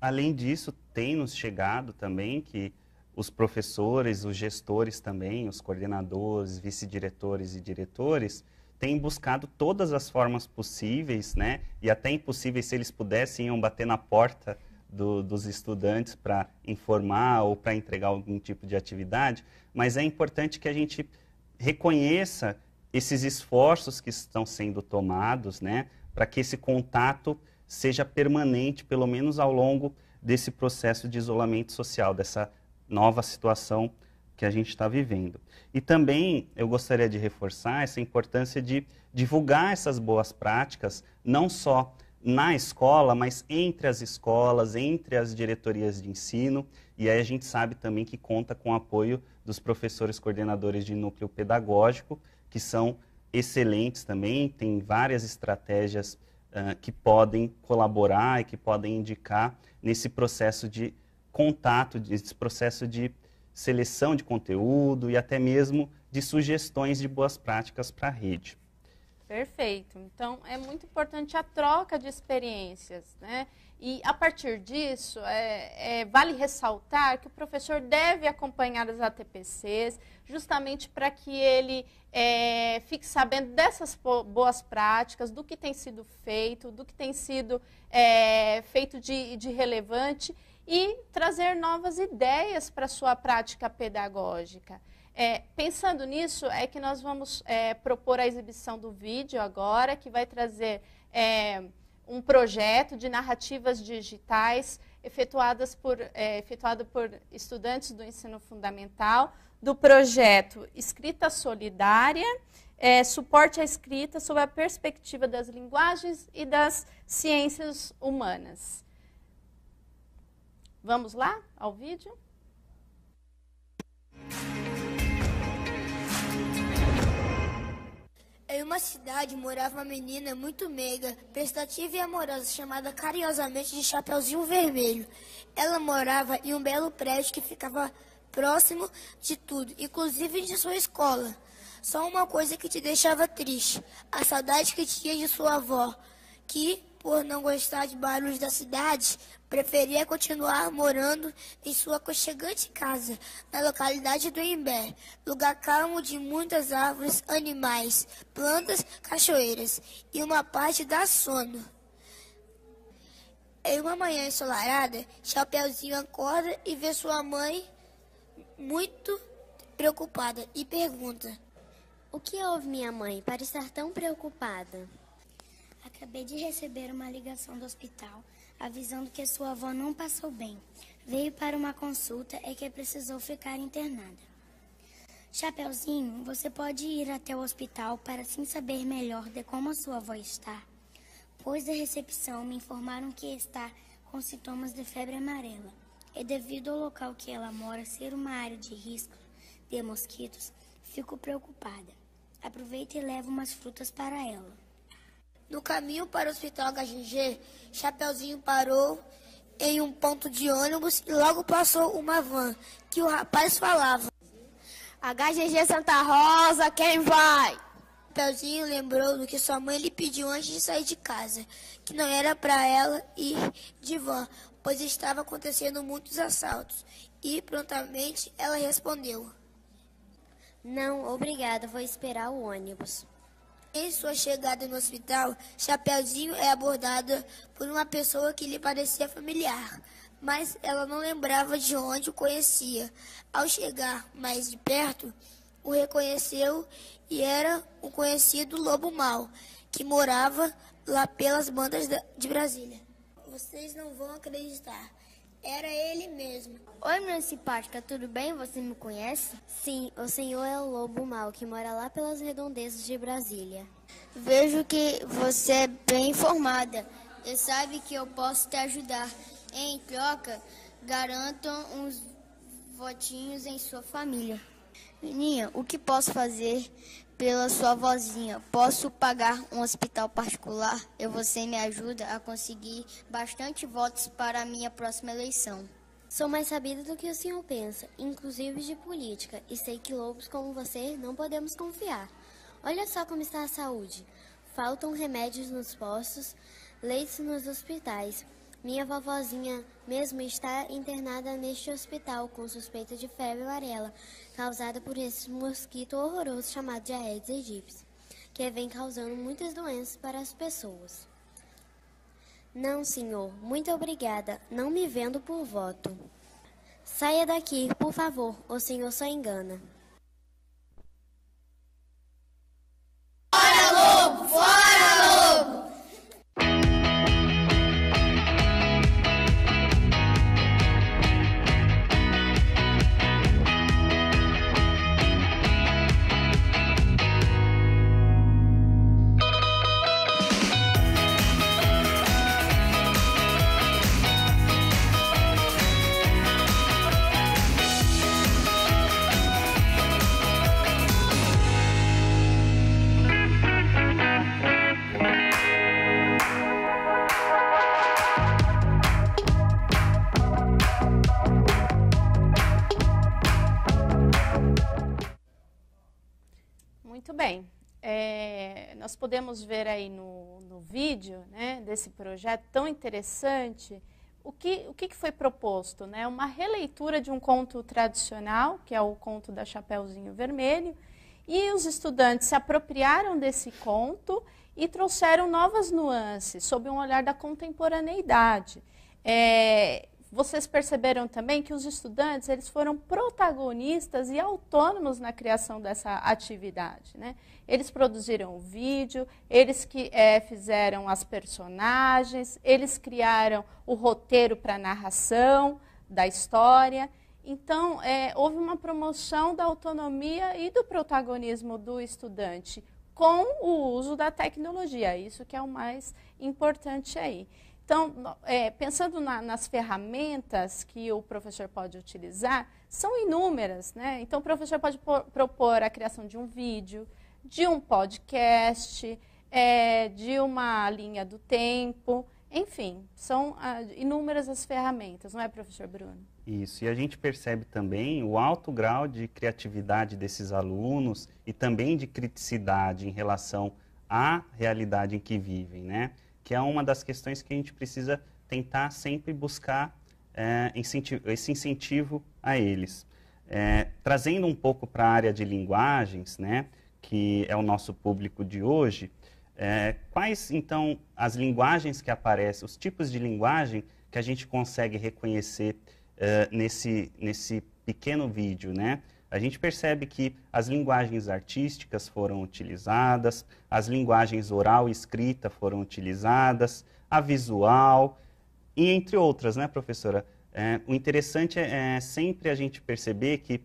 Além disso, tem nos chegado também que os professores, os gestores também, os coordenadores, vice-diretores e diretores, têm buscado todas as formas possíveis, né? E até impossíveis, se eles pudessem, iam bater na porta do, dos estudantes para informar ou para entregar algum tipo de atividade. Mas é importante que a gente reconheça esses esforços que estão sendo tomados, né? Para que esse contato seja permanente, pelo menos ao longo desse processo de isolamento social, dessa nova situação que a gente está vivendo. E também eu gostaria de reforçar essa importância de divulgar essas boas práticas, não só na escola, mas entre as escolas, entre as diretorias de ensino. E aí a gente sabe também que conta com o apoio dos professores coordenadores de núcleo pedagógico, que são excelentes também, tem várias estratégias uh, que podem colaborar e que podem indicar nesse processo de contato, desse processo de seleção de conteúdo e até mesmo de sugestões de boas práticas para a rede. Perfeito. Então, é muito importante a troca de experiências, né? E a partir disso, é, é, vale ressaltar que o professor deve acompanhar as ATPCs, justamente para que ele é, fique sabendo dessas boas práticas, do que tem sido feito, do que tem sido é, feito de, de relevante e trazer novas ideias para a sua prática pedagógica. É, pensando nisso, é que nós vamos é, propor a exibição do vídeo agora, que vai trazer é, um projeto de narrativas digitais efetuadas por, é, efetuado por estudantes do ensino fundamental, do projeto Escrita Solidária, é, suporte à escrita sob a perspectiva das linguagens e das ciências humanas. Vamos lá ao vídeo? Em uma cidade morava uma menina muito meiga, prestativa e amorosa, chamada carinhosamente de Chapeuzinho Vermelho. Ela morava em um belo prédio que ficava próximo de tudo, inclusive de sua escola. Só uma coisa que te deixava triste, a saudade que tinha de sua avó, que, por não gostar de barulhos da cidade, preferia continuar morando em sua aconchegante casa, na localidade do Imbé, lugar calmo de muitas árvores, animais, plantas, cachoeiras e uma parte da sono. Em uma manhã ensolarada, Chapeuzinho acorda e vê sua mãe muito preocupada e pergunta: O que houve, minha mãe, para estar tão preocupada? Acabei de receber uma ligação do hospital avisando que sua avó não passou bem. Veio para uma consulta e é que precisou ficar internada. Chapeuzinho, você pode ir até o hospital para sim saber melhor de como a sua avó está, pois da recepção me informaram que está com sintomas de febre amarela. E devido ao local que ela mora ser uma área de risco de mosquitos, fico preocupada. Aproveita e leva umas frutas para ela. No caminho para o hospital HGG, Chapeuzinho parou em um ponto de ônibus e logo passou uma van que o rapaz falava. HGG Santa Rosa, quem vai? Chapeuzinho lembrou do que sua mãe lhe pediu antes de sair de casa, que não era para ela ir de van, pois estava acontecendo muitos assaltos. E prontamente ela respondeu: Não, obrigada, vou esperar o ônibus. Em sua chegada no hospital, Chapeuzinho é abordada por uma pessoa que lhe parecia familiar, mas ela não lembrava de onde o conhecia. Ao chegar mais de perto, o reconheceu e era o conhecido Lobo Mal, que morava lá pelas bandas de Brasília. Vocês não vão acreditar, era ele mesmo. Oi, minha simpática, tudo bem? Você me conhece? Sim, o senhor é o lobo mal que mora lá pelas redondezas de Brasília. Vejo que você é bem informada e sabe que eu posso te ajudar. Em troca, garanto uns votinhos em sua família. Menina, o que posso fazer pela sua vozinha. Posso pagar um hospital particular? E você me ajuda a conseguir bastante votos para a minha próxima eleição. Sou mais sabida do que o senhor pensa, inclusive de política, e sei que lobos como você não podemos confiar. Olha só como está a saúde. Faltam remédios nos postos, leitos nos hospitais. Minha vovozinha mesmo está internada neste hospital com suspeita de febre amarela, causada por esse mosquito horroroso chamado de Aedes aegypti, que vem causando muitas doenças para as pessoas. Não, senhor, muito obrigada, não me vendo por voto. Saia daqui, por favor, o senhor só engana. podemos ver aí no, no vídeo né, desse projeto tão interessante, o que, o que foi proposto? Né? Uma releitura de um conto tradicional, que é o conto da Chapeuzinho Vermelho, e os estudantes se apropriaram desse conto e trouxeram novas nuances, sob um olhar da contemporaneidade. É, vocês perceberam também que os estudantes eles foram protagonistas e autônomos na criação dessa atividade. Né? Eles produziram o vídeo, eles que é, fizeram as personagens, eles criaram o roteiro para a narração da história. Então, é, houve uma promoção da autonomia e do protagonismo do estudante com o uso da tecnologia. Isso que é o mais importante aí. Então, é, pensando na, nas ferramentas que o professor pode utilizar, são inúmeras, né? Então, o professor pode por, propor a criação de um vídeo, de um podcast, é, de uma linha do tempo, enfim, são ah, inúmeras as ferramentas, não é, professor Bruno? Isso, e a gente percebe também o alto grau de criatividade desses alunos e também de criticidade em relação à realidade em que vivem, né? que é uma das questões que a gente precisa tentar sempre buscar é, incentivo, esse incentivo a eles. É, trazendo um pouco para a área de linguagens, né, que é o nosso público de hoje, é, quais então as linguagens que aparecem, os tipos de linguagem que a gente consegue reconhecer é, nesse, nesse pequeno vídeo, né? a gente percebe que as linguagens artísticas foram utilizadas, as linguagens oral e escrita foram utilizadas, a visual, e entre outras, né, professora? É, o interessante é, é sempre a gente perceber que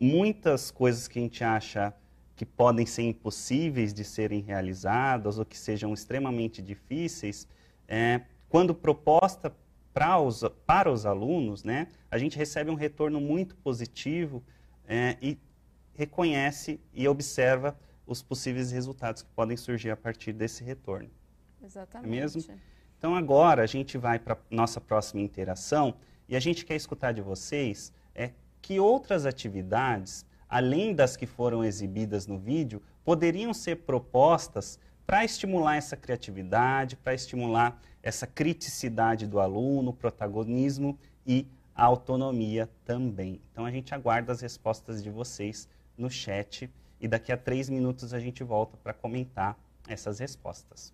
muitas coisas que a gente acha que podem ser impossíveis de serem realizadas ou que sejam extremamente difíceis, é, quando proposta os, para os alunos, né, a gente recebe um retorno muito positivo é, e reconhece e observa os possíveis resultados que podem surgir a partir desse retorno. Exatamente. É mesmo? Então agora a gente vai para nossa próxima interação e a gente quer escutar de vocês é que outras atividades, além das que foram exibidas no vídeo, poderiam ser propostas para estimular essa criatividade, para estimular essa criticidade do aluno, protagonismo e a autonomia também. Então a gente aguarda as respostas de vocês no chat e daqui a três minutos a gente volta para comentar essas respostas.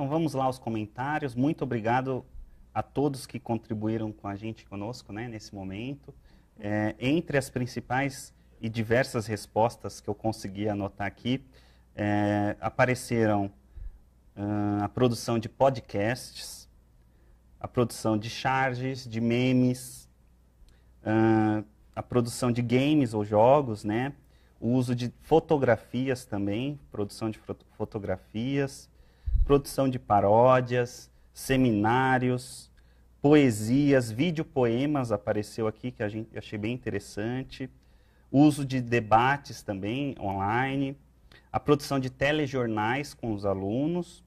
Então vamos lá aos comentários. Muito obrigado a todos que contribuíram com a gente, conosco, né, nesse momento. É, entre as principais e diversas respostas que eu consegui anotar aqui, é, apareceram uh, a produção de podcasts, a produção de charges, de memes, uh, a produção de games ou jogos, né? o uso de fotografias também, produção de fotografias, produção de paródias, seminários, poesias, videopoemas apareceu aqui, que a gente, achei bem interessante. Uso de debates também online, a produção de telejornais com os alunos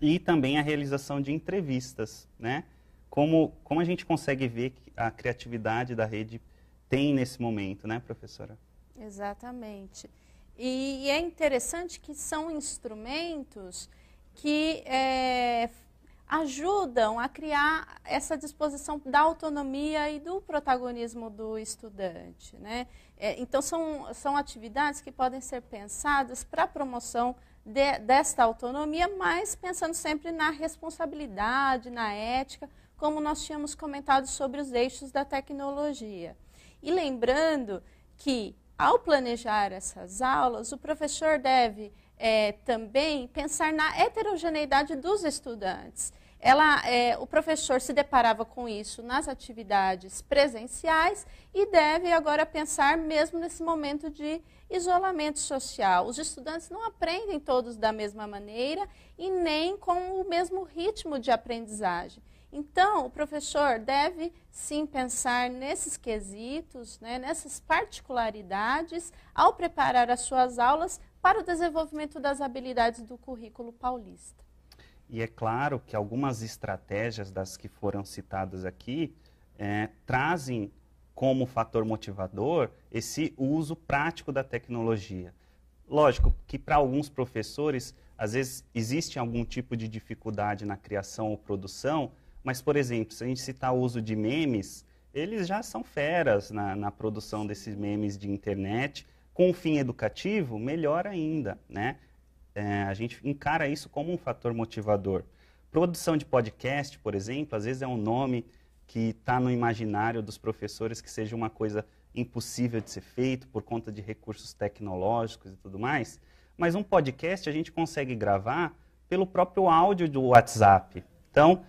e também a realização de entrevistas, né? Como, como a gente consegue ver que a criatividade da rede tem nesse momento, né, professora? Exatamente. E, e é interessante que são instrumentos que é, ajudam a criar essa disposição da autonomia e do protagonismo do estudante. Né? É, então, são, são atividades que podem ser pensadas para a promoção de, desta autonomia, mas pensando sempre na responsabilidade, na ética, como nós tínhamos comentado sobre os eixos da tecnologia. E lembrando que, ao planejar essas aulas, o professor deve é, também pensar na heterogeneidade dos estudantes. Ela, é, o professor se deparava com isso nas atividades presenciais e deve agora pensar mesmo nesse momento de isolamento social. Os estudantes não aprendem todos da mesma maneira e nem com o mesmo ritmo de aprendizagem. Então, o professor deve sim pensar nesses quesitos, né, nessas particularidades, ao preparar as suas aulas para o desenvolvimento das habilidades do currículo paulista. E é claro que algumas estratégias das que foram citadas aqui é, trazem como fator motivador esse uso prático da tecnologia. Lógico que para alguns professores, às vezes existe algum tipo de dificuldade na criação ou produção, mas, por exemplo, se a gente citar o uso de memes, eles já são feras na, na produção desses memes de internet com o fim educativo, melhor ainda, né? É, a gente encara isso como um fator motivador. Produção de podcast, por exemplo, às vezes é um nome que está no imaginário dos professores que seja uma coisa impossível de ser feito por conta de recursos tecnológicos e tudo mais. Mas um podcast a gente consegue gravar pelo próprio áudio do WhatsApp. Então,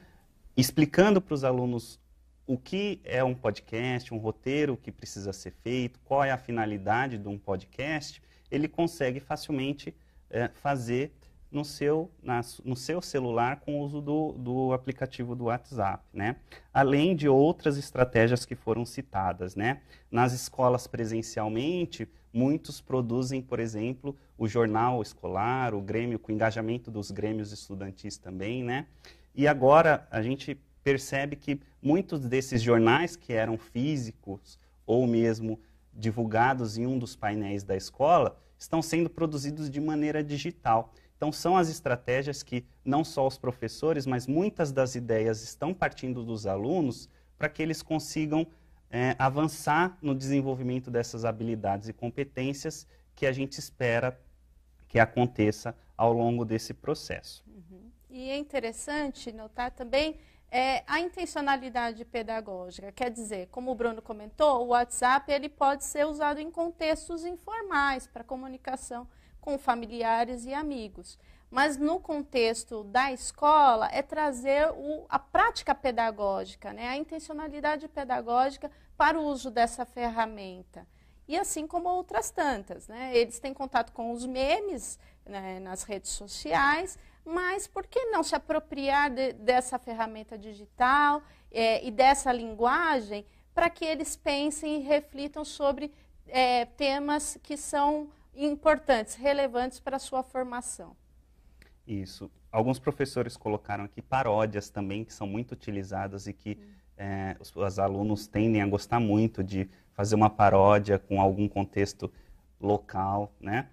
explicando para os alunos o que é um podcast, um roteiro que precisa ser feito, qual é a finalidade de um podcast, ele consegue facilmente é, fazer no seu, na, no seu celular com o uso do, do aplicativo do WhatsApp, né? Além de outras estratégias que foram citadas, né? Nas escolas presencialmente, muitos produzem, por exemplo, o jornal escolar, o grêmio, com engajamento dos grêmios estudantis também, né? E agora a gente percebe que muitos desses jornais que eram físicos ou mesmo divulgados em um dos painéis da escola estão sendo produzidos de maneira digital. Então, são as estratégias que não só os professores, mas muitas das ideias estão partindo dos alunos para que eles consigam é, avançar no desenvolvimento dessas habilidades e competências que a gente espera que aconteça ao longo desse processo. Uhum. E é interessante notar também é a intencionalidade pedagógica. Quer dizer, como o Bruno comentou, o WhatsApp ele pode ser usado em contextos informais para comunicação com familiares e amigos. Mas no contexto da escola é trazer o, a prática pedagógica, né? a intencionalidade pedagógica para o uso dessa ferramenta. E assim como outras tantas, né? Eles têm contato com os memes né? nas redes sociais, mas por que não se apropriar de, dessa ferramenta digital é, e dessa linguagem para que eles pensem e reflitam sobre é, temas que são importantes, relevantes para a sua formação? Isso. Alguns professores colocaram aqui paródias também, que são muito utilizadas e que hum. é, os, os alunos tendem a gostar muito de fazer uma paródia com algum contexto local, né?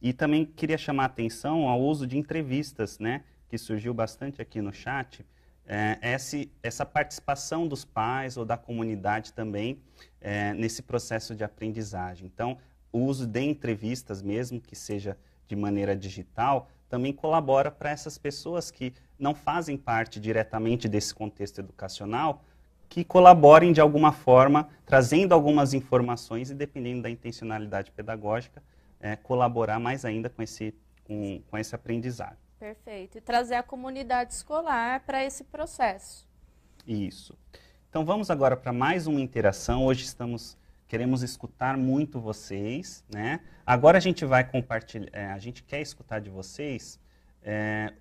E também queria chamar a atenção ao uso de entrevistas, né, que surgiu bastante aqui no chat, é, esse, essa participação dos pais ou da comunidade também é, nesse processo de aprendizagem. Então, o uso de entrevistas, mesmo que seja de maneira digital, também colabora para essas pessoas que não fazem parte diretamente desse contexto educacional, que colaborem de alguma forma, trazendo algumas informações e dependendo da intencionalidade pedagógica, é, colaborar mais ainda com esse, com, com esse aprendizado. Perfeito. E trazer a comunidade escolar para esse processo. Isso. Então vamos agora para mais uma interação. Hoje estamos queremos escutar muito vocês, né? Agora a gente vai compartilhar, é, a gente quer escutar de vocês é,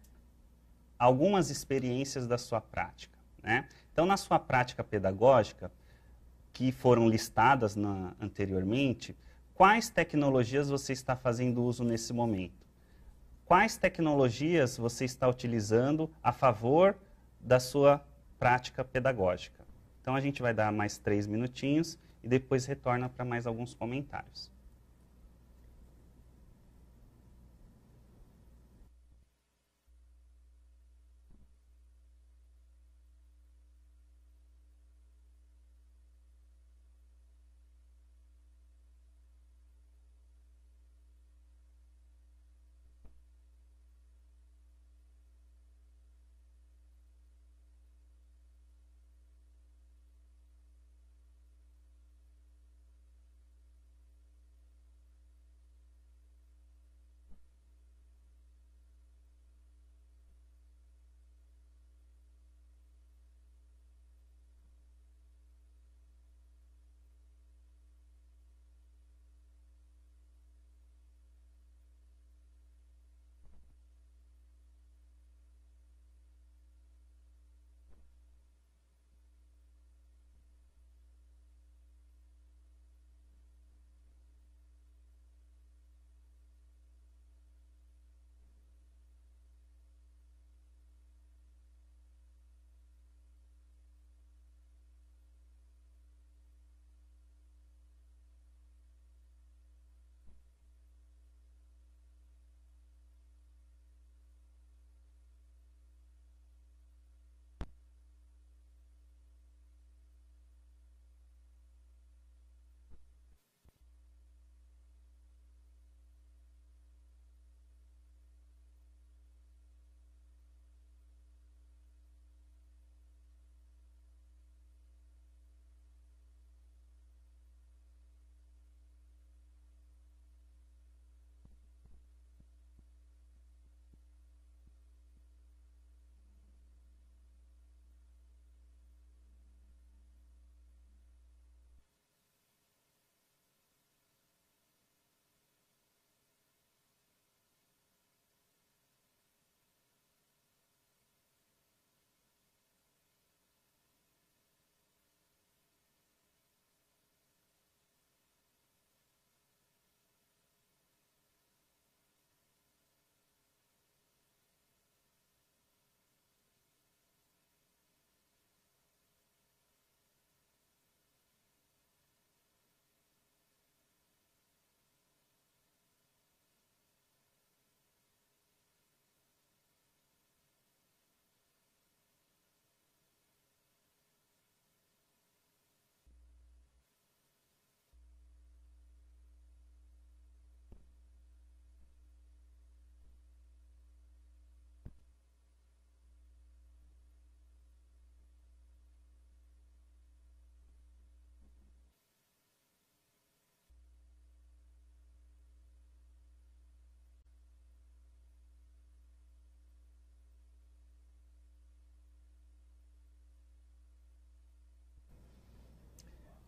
algumas experiências da sua prática, né? Então na sua prática pedagógica que foram listadas na, anteriormente, quais tecnologias você está fazendo uso nesse momento. Quais tecnologias você está utilizando a favor da sua prática pedagógica. Então a gente vai dar mais três minutinhos e depois retorna para mais alguns comentários.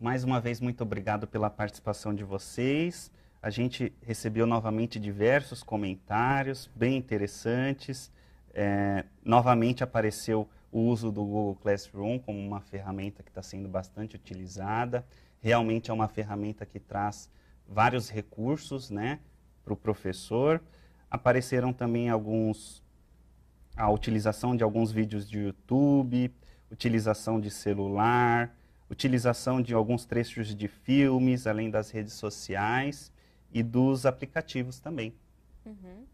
Mais uma vez, muito obrigado pela participação de vocês. A gente recebeu novamente diversos comentários bem interessantes. É, novamente apareceu o uso do Google Classroom como uma ferramenta que está sendo bastante utilizada. Realmente é uma ferramenta que traz vários recursos né, para o professor. Apareceram também alguns a utilização de alguns vídeos de YouTube, utilização de celular, utilização de alguns trechos de filmes, além das redes sociais e dos aplicativos também. Uhum.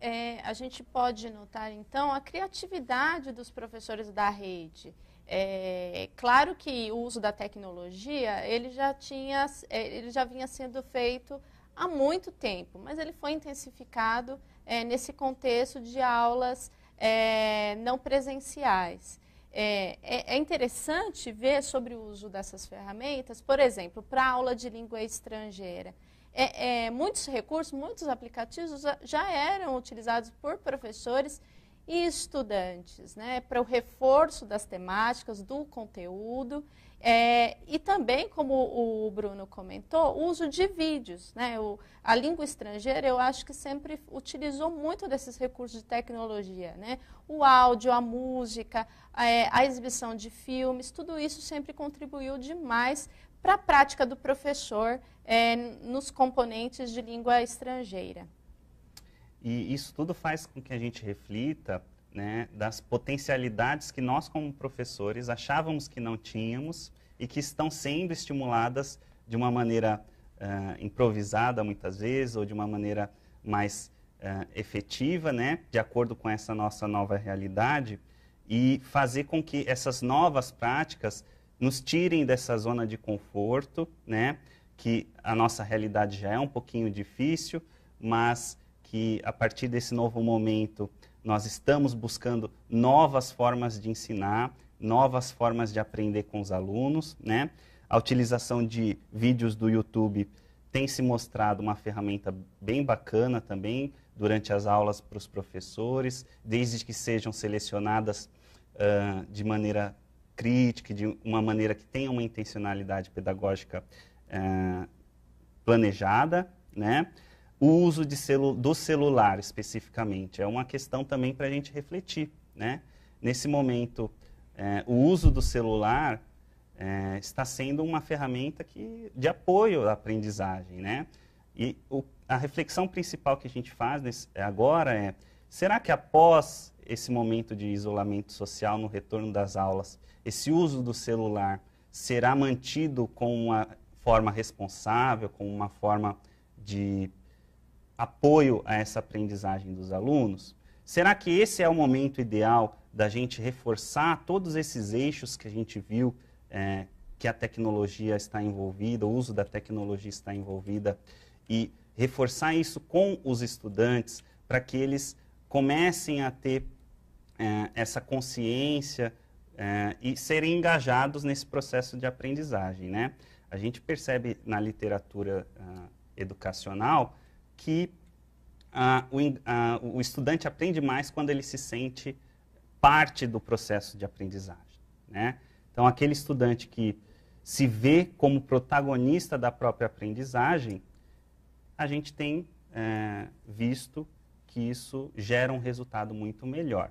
É, a gente pode notar, então, a criatividade dos professores da rede. É, claro que o uso da tecnologia, ele já, tinha, é, ele já vinha sendo feito há muito tempo, mas ele foi intensificado é, nesse contexto de aulas é, não presenciais. É, é, é, interessante ver sobre o uso dessas ferramentas, por exemplo, para aula de língua estrangeira. É, é, muitos recursos, muitos aplicativos já eram utilizados por professores e estudantes, né, para o reforço das temáticas, do conteúdo. É, e também, como o Bruno comentou, o uso de vídeos. Né? O, a língua estrangeira, eu acho que sempre utilizou muito desses recursos de tecnologia. Né? O áudio, a música, é, a exibição de filmes, tudo isso sempre contribuiu demais para a prática do professor é, nos componentes de língua estrangeira. E isso tudo faz com que a gente reflita né, das potencialidades que nós, como professores, achávamos que não tínhamos e que estão sendo estimuladas de uma maneira uh, improvisada, muitas vezes, ou de uma maneira mais uh, efetiva, né, de acordo com essa nossa nova realidade, e fazer com que essas novas práticas nos tirem dessa zona de conforto, né, que a nossa realidade já é um pouquinho difícil, mas que a partir desse novo momento nós estamos buscando novas formas de ensinar, novas formas de aprender com os alunos, né? A utilização de vídeos do YouTube tem se mostrado uma ferramenta bem bacana também durante as aulas para os professores, desde que sejam selecionadas uh, de maneira crítica, de uma maneira que tenha uma intencionalidade pedagógica uh, planejada, né? o uso de celu do celular especificamente. É uma questão também para a gente refletir. Né? Nesse momento, é, o uso do celular é, está sendo uma ferramenta que, de apoio à aprendizagem. Né? E o, a reflexão principal que a gente faz nesse, agora é: será que após esse momento de isolamento social, no retorno das aulas, esse uso do celular será mantido com uma forma responsável, com uma forma de apoio a essa aprendizagem dos alunos? Será que esse é o momento ideal da gente reforçar todos esses eixos que a gente viu é, que a tecnologia está envolvida, o uso da tecnologia está envolvida, e reforçar isso com os estudantes para que eles comecem a ter é, essa consciência é, e serem engajados nesse processo de aprendizagem, né? A gente percebe na literatura ah, educacional que o, o, estudante aprende mais quando ele se sente parte do processo de aprendizagem. Né? Então, aquele estudante que se vê como protagonista da própria aprendizagem, a gente tem é, visto que isso gera um resultado muito melhor.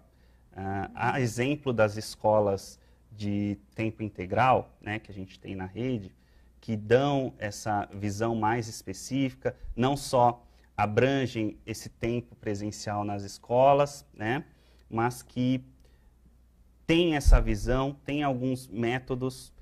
Ah, a exemplo das escolas de tempo integral, né, que a gente tem na rede, que dão essa visão mais específica, não só abrangem esse tempo presencial nas escolas, né? mas que tem essa visão, tem alguns métodos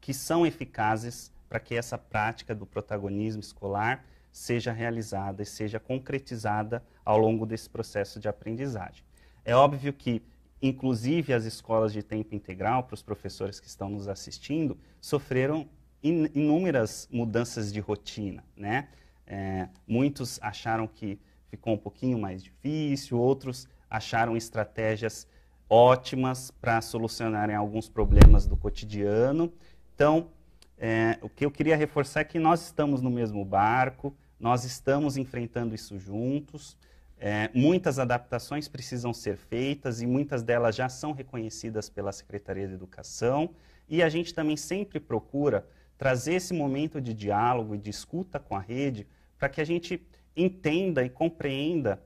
que são eficazes para que essa prática do protagonismo escolar seja realizada e seja concretizada ao longo desse processo de aprendizagem. É óbvio que, inclusive, as escolas de tempo integral, para os professores que estão nos assistindo, sofreram inúmeras mudanças de rotina, né? É, muitos acharam que ficou um pouquinho mais difícil, outros acharam estratégias ótimas para solucionarem alguns problemas do cotidiano. Então, é, o que eu queria reforçar é que nós estamos no mesmo barco, nós estamos enfrentando isso juntos. É, muitas adaptações precisam ser feitas e muitas delas já são reconhecidas pela Secretaria de Educação. E a gente também sempre procura trazer esse momento de diálogo e de escuta com a rede para que a gente entenda e compreenda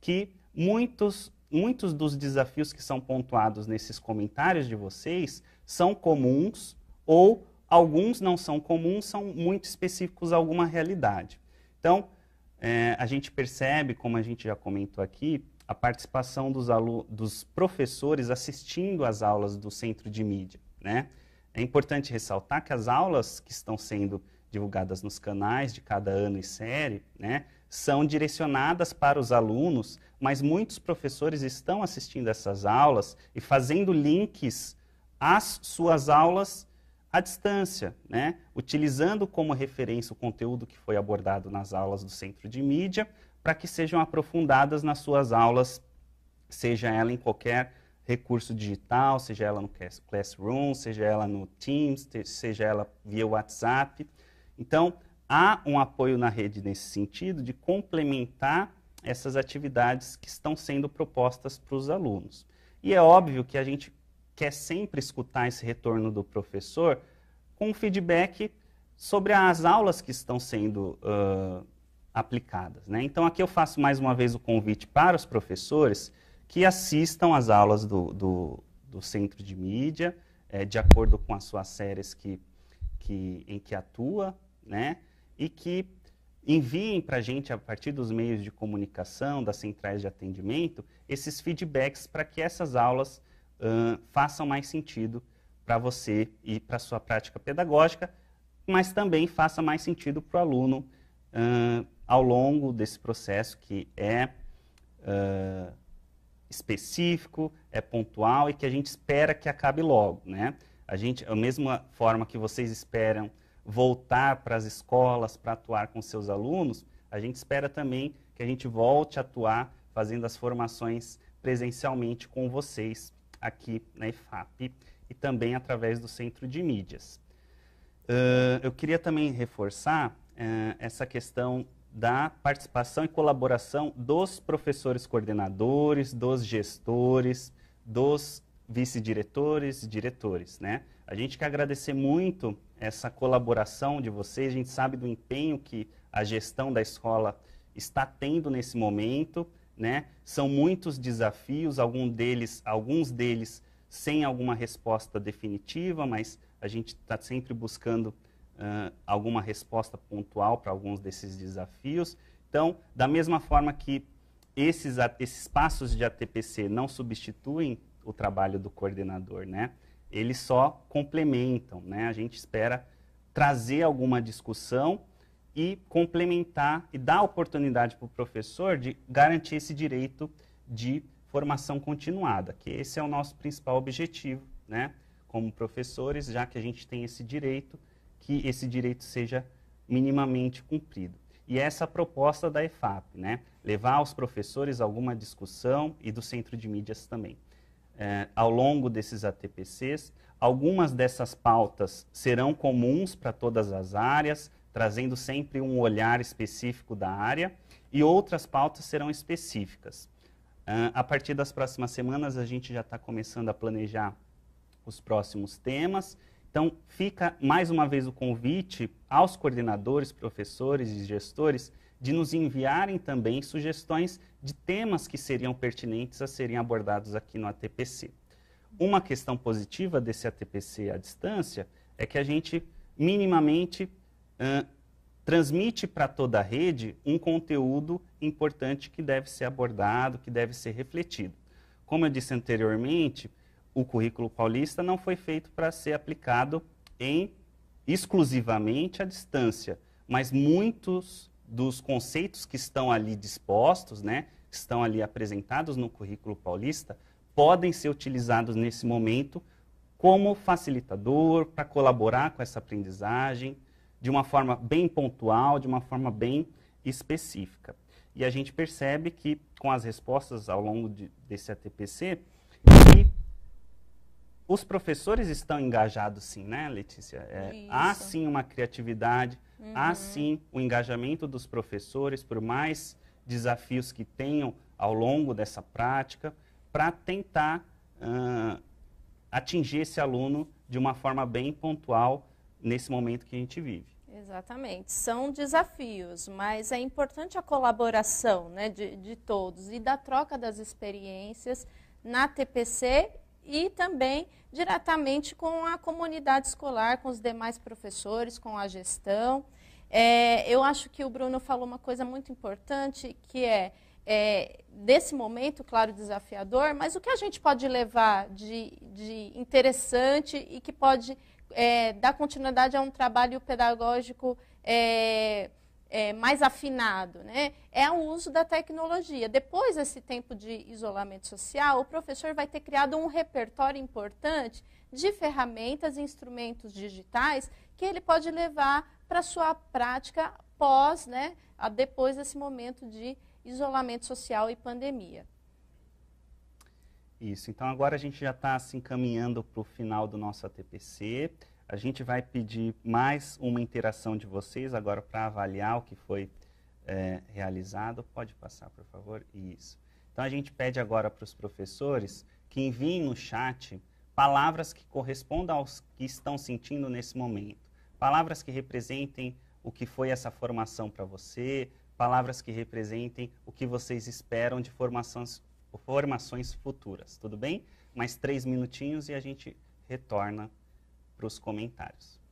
que muitos, muitos dos desafios que são pontuados nesses comentários de vocês são comuns ou alguns não são comuns, são muito específicos a alguma realidade. Então, é, a gente percebe, como a gente já comentou aqui, a participação dos, dos professores assistindo às aulas do centro de mídia. Né? É importante ressaltar que as aulas que estão sendo divulgadas nos canais de cada ano e série, né, são direcionadas para os alunos, mas muitos professores estão assistindo essas aulas e fazendo links às suas aulas à distância, né, utilizando como referência o conteúdo que foi abordado nas aulas do centro de mídia, para que sejam aprofundadas nas suas aulas, seja ela em qualquer recurso digital, seja ela no Classroom, seja ela no Teams, seja ela via WhatsApp. Então, há um apoio na rede nesse sentido de complementar essas atividades que estão sendo propostas para os alunos. E é óbvio que a gente quer sempre escutar esse retorno do professor com feedback sobre as aulas que estão sendo uh, aplicadas. Né? Então, aqui eu faço mais uma vez o convite para os professores que assistam às aulas do, do, do centro de mídia, é, de acordo com as suas séries que, que, em que atua, né? E que enviem para a gente, a partir dos meios de comunicação, das centrais de atendimento, esses feedbacks para que essas aulas uh, façam mais sentido para você e para sua prática pedagógica, mas também faça mais sentido para o aluno uh, ao longo desse processo que é uh, específico, é pontual e que a gente espera que acabe logo, né? A gente, a mesma forma que vocês esperam voltar para as escolas para atuar com seus alunos, a gente espera também que a gente volte a atuar fazendo as formações presencialmente com vocês aqui na IFAP e também através do Centro de Mídias. Uh, eu queria também reforçar uh, essa questão da participação e colaboração dos professores coordenadores, dos gestores, dos vice-diretores, diretores, né? A gente quer agradecer muito essa colaboração de vocês. A gente sabe do empenho que a gestão da escola está tendo nesse momento, né? São muitos desafios, algum deles, alguns deles sem alguma resposta definitiva, mas a gente está sempre buscando uh, alguma resposta pontual para alguns desses desafios. Então, da mesma forma que esses, esses passos de ATPC não substituem o trabalho do coordenador, né? eles só complementam, né? A gente espera trazer alguma discussão e complementar e dar oportunidade para o professor de garantir esse direito de formação continuada, que esse é o nosso principal objetivo, né? Como professores, já que a gente tem esse direito, que esse direito seja minimamente cumprido. E é essa é a proposta da EFAP, né? Levar aos professores alguma discussão e do centro de mídias também. É, ao longo desses ATPCs. Algumas dessas pautas serão comuns para todas as áreas, trazendo sempre um olhar específico da área, e outras pautas serão específicas. Uh, a partir das próximas semanas, a gente já está começando a planejar os próximos temas. Então, fica mais uma vez o convite aos coordenadores, professores e gestores de nos enviarem também sugestões de temas que seriam pertinentes a serem abordados aqui no ATPC. Uma questão positiva desse ATPC à distância é que a gente minimamente uh, transmite para toda a rede um conteúdo importante que deve ser abordado, que deve ser refletido. Como eu disse anteriormente, o currículo paulista não foi feito para ser aplicado em exclusivamente à distância, mas muitos dos conceitos que estão ali dispostos, né, estão ali apresentados no currículo paulista, podem ser utilizados nesse momento como facilitador para colaborar com essa aprendizagem de uma forma bem pontual, de uma forma bem específica. E a gente percebe que com as respostas ao longo de, desse ATPC, que os professores estão engajados sim, né, Letícia? É, há sim uma criatividade, Uhum. Há sim o engajamento dos professores, por mais desafios que tenham ao longo dessa prática, para tentar uh, atingir esse aluno de uma forma bem pontual nesse momento que a gente vive. Exatamente, são desafios, mas é importante a colaboração né, de, de todos e da troca das experiências na TPC e também diretamente com a comunidade escolar, com os demais professores, com a gestão. É, eu acho que o Bruno falou uma coisa muito importante, que é, é desse momento, claro, desafiador, mas o que a gente pode levar de, de interessante e que pode é, dar continuidade a um trabalho pedagógico é, é, mais afinado, né? é o uso da tecnologia. Depois desse tempo de isolamento social, o professor vai ter criado um repertório importante de ferramentas e instrumentos digitais que ele pode levar para a sua prática pós, né, depois desse momento de isolamento social e pandemia. Isso, então agora a gente já está se assim, encaminhando para o final do nosso ATPC. A gente vai pedir mais uma interação de vocês agora para avaliar o que foi é, realizado. Pode passar, por favor? Isso. Então, a gente pede agora para os professores que enviem no chat palavras que correspondam aos que estão sentindo nesse momento, palavras que representem o que foi essa formação para você, palavras que representem o que vocês esperam de formações, formações futuras, tudo bem? Mais três minutinhos e a gente retorna para os comentários.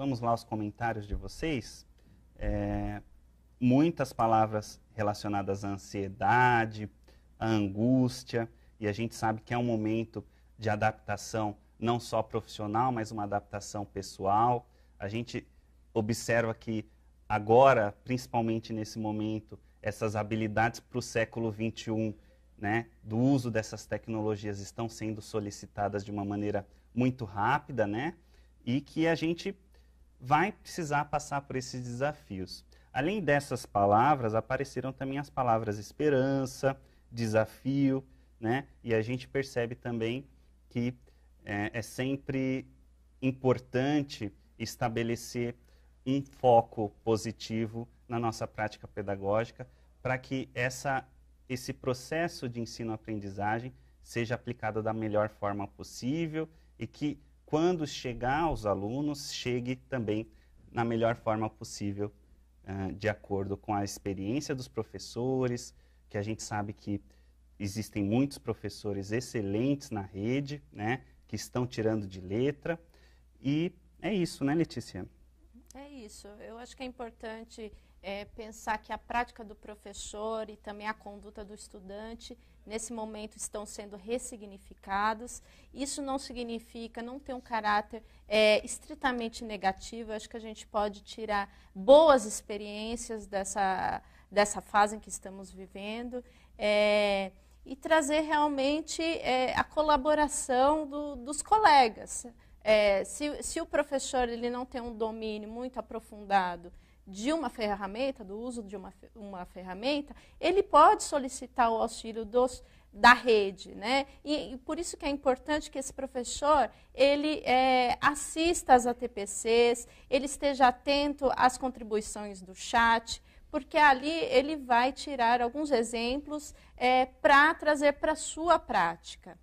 Vamos lá aos comentários de vocês. É, muitas palavras relacionadas à ansiedade, à angústia, e a gente sabe que é um momento de adaptação não só profissional, mas uma adaptação pessoal. A gente observa que agora, principalmente nesse momento, essas habilidades para o século XXI, né, do uso dessas tecnologias estão sendo solicitadas de uma maneira muito rápida, né, e que a gente vai precisar passar por esses desafios. Além dessas palavras, apareceram também as palavras esperança, desafio, né? E a gente percebe também que é, é sempre importante estabelecer um foco positivo na nossa prática pedagógica para que essa, esse processo de ensino-aprendizagem seja aplicado da melhor forma possível e que quando chegar aos alunos, chegue também na melhor forma possível, uh, de acordo com a experiência dos professores, que a gente sabe que existem muitos professores excelentes na rede, né, que estão tirando de letra. E é isso, né, Letícia? É isso. Eu acho que é importante é, pensar que a prática do professor e também a conduta do estudante nesse momento estão sendo ressignificados. Isso não significa, não tem um caráter é, estritamente negativo. Eu acho que a gente pode tirar boas experiências dessa, dessa fase em que estamos vivendo. É, e trazer realmente é, a colaboração do, dos colegas. É, se, se, o professor ele não tem um domínio muito aprofundado de uma ferramenta, do uso de uma, uma ferramenta, ele pode solicitar o auxílio dos, da rede, né? E, e, por isso que é importante que esse professor ele é, assista às ATPCs, ele esteja atento às contribuições do chat, porque ali ele vai tirar alguns exemplos é, para trazer para sua prática.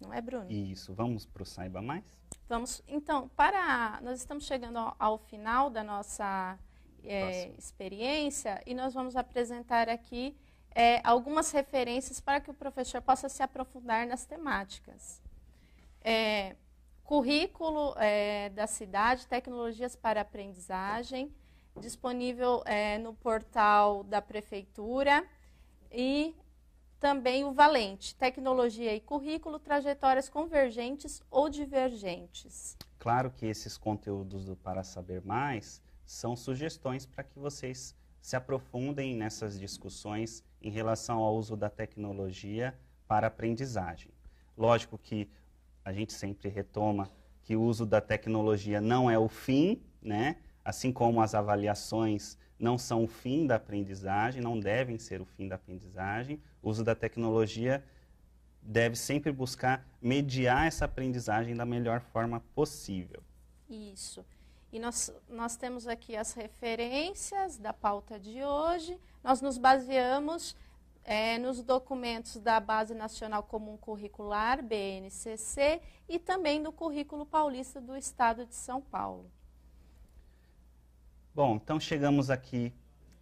Não é, Bruno? Isso. Vamos para o Saiba Mais? Vamos, então, para nós estamos chegando ao, ao final da nossa é, experiência e nós vamos apresentar aqui é, algumas referências para que o professor possa se aprofundar nas temáticas. É, currículo da cidade, tecnologias para aprendizagem, disponível no portal da prefeitura e também o valente, tecnologia e currículo, trajetórias convergentes ou divergentes. Claro que esses conteúdos do Para Saber Mais são sugestões para que vocês se aprofundem nessas discussões em relação ao uso da tecnologia para aprendizagem. Lógico que a gente sempre retoma que o uso da tecnologia não é o fim, né? Assim como as avaliações não são o fim da aprendizagem, não devem ser o fim da aprendizagem. O uso da tecnologia deve sempre buscar mediar essa aprendizagem da melhor forma possível. Isso. E nós, nós temos aqui as referências da pauta de hoje. Nós nos baseamos é, nos documentos da Base Nacional Comum Curricular, BNCC, e também do Currículo Paulista do Estado de São Paulo. Bom, então chegamos aqui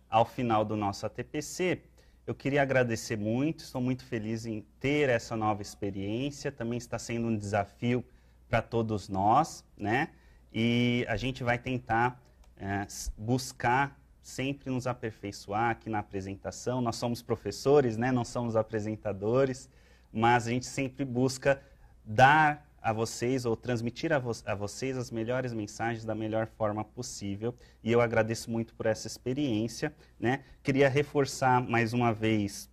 ao final do nosso ATPC. Eu queria agradecer muito, estou muito feliz em ter essa nova experiência. Também está sendo um desafio para todos nós, né? E a gente vai tentar é, buscar sempre nos aperfeiçoar aqui na apresentação. Nós somos professores, né? Não somos apresentadores, mas a gente sempre busca dar a vocês ou transmitir a, vo a, vocês as melhores mensagens da melhor forma possível. E eu agradeço muito por essa experiência. Né? Queria reforçar mais uma vez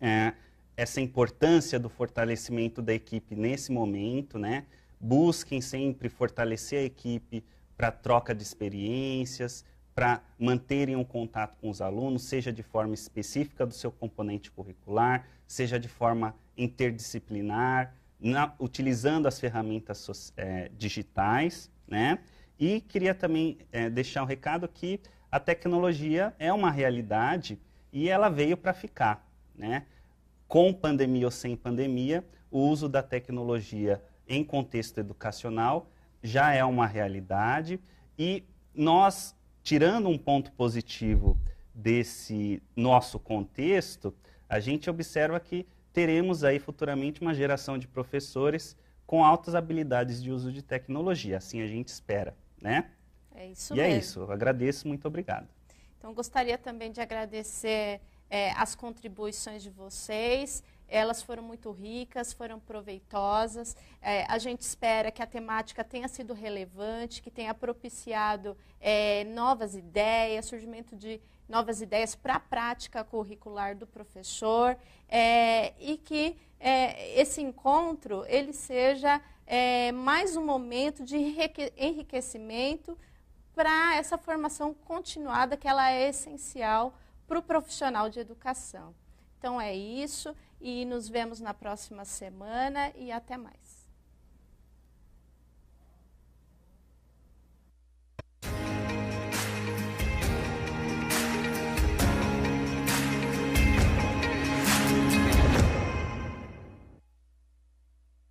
é, essa importância do fortalecimento da equipe nesse momento. Né? Busquem sempre fortalecer a equipe para troca de experiências, para manterem um contato com os alunos, seja de forma específica do seu componente curricular, seja de forma interdisciplinar na, utilizando as ferramentas é, digitais, né? E queria também é, deixar um recado que a tecnologia é uma realidade e ela veio para ficar, né? Com pandemia ou sem pandemia, o uso da tecnologia em contexto educacional já é uma realidade e nós, tirando um ponto positivo desse nosso contexto, a gente observa que teremos aí futuramente uma geração de professores com altas habilidades de uso de tecnologia. Assim a gente espera, né? É isso e é mesmo. é isso. Eu agradeço, muito obrigado. Então, gostaria também de agradecer é, as contribuições de vocês. Elas foram muito ricas, foram proveitosas. É, a gente espera que a temática tenha sido relevante, que tenha propiciado é, novas ideias, surgimento de novas ideias para a prática curricular do professor é, e que é, esse encontro ele seja é, mais um momento de enriquecimento para essa formação continuada que ela é essencial para o profissional de educação. Então é isso e nos vemos na próxima semana e até mais.